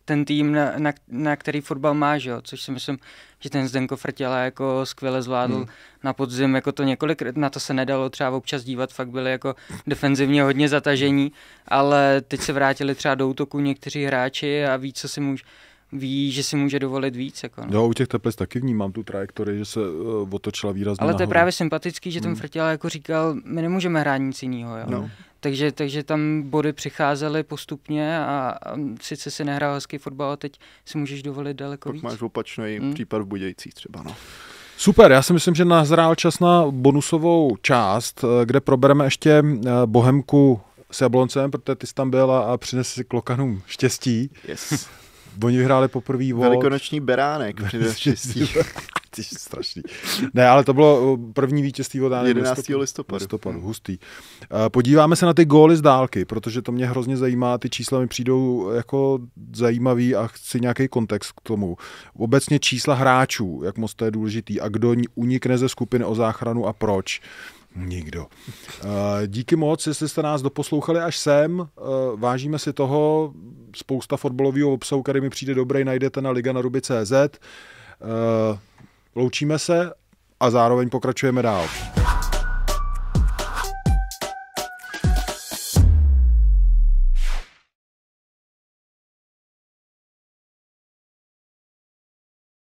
B: ten tým, na, na, na který fotbal má, že jo? což si myslím, že ten Zdenko Frtěla jako skvěle zvládl hmm. na podzim, jako to několik, na to se nedalo třeba občas dívat, fakt byli jako defenzivně hodně zatažení, ale teď se vrátili třeba do útoku někteří hráči a ví, co si můž ví, že si může dovolit víc. Jako, no.
A: Jo, u těch teplic taky vnímám tu trajektorii, že se uh, otočila výrazně Ale nahoru. to je právě sympatický, že ten hmm.
B: Frtěla jako říkal, my nemůžeme hrát nic jiného. Jo? No. Takže, takže tam body přicházely postupně a, a sice si nehrál hezký fotbal a teď si můžeš dovolit daleko Pak víc. máš
C: opačný hmm. případ v Budějcích třeba, no.
A: Super, já si myslím, že nazrál čas na bonusovou část, eh, kde probereme ještě eh, Bohemku s Jabloncem, protože ty jsi tam byl a, přinesl si klokanům štěstí. Yes oni vyhráli poprvé Volt. Velikonoční beránek především.
C: Ty strašný.
A: Ne, ale to bylo uh, první vítězství od 11. listopadu. listopadu.
C: listopadu hustý.
A: Uh, podíváme se na ty góly z dálky, protože to mě hrozně zajímá, ty čísla mi přijdou jako zajímavý a chci nějaký kontext k tomu. Obecně čísla hráčů, jak moc to je důležitý a kdo unikne ze skupiny o záchranu a proč. Nikdo. Eh, díky moc, jestli jste nás doposlouchali až sem. Eh, vážíme si toho. Spousta fotbalového obsahu, který mi přijde dobrý, najdete na liga na ruby.cz. Eh, loučíme se a zároveň pokračujeme dál.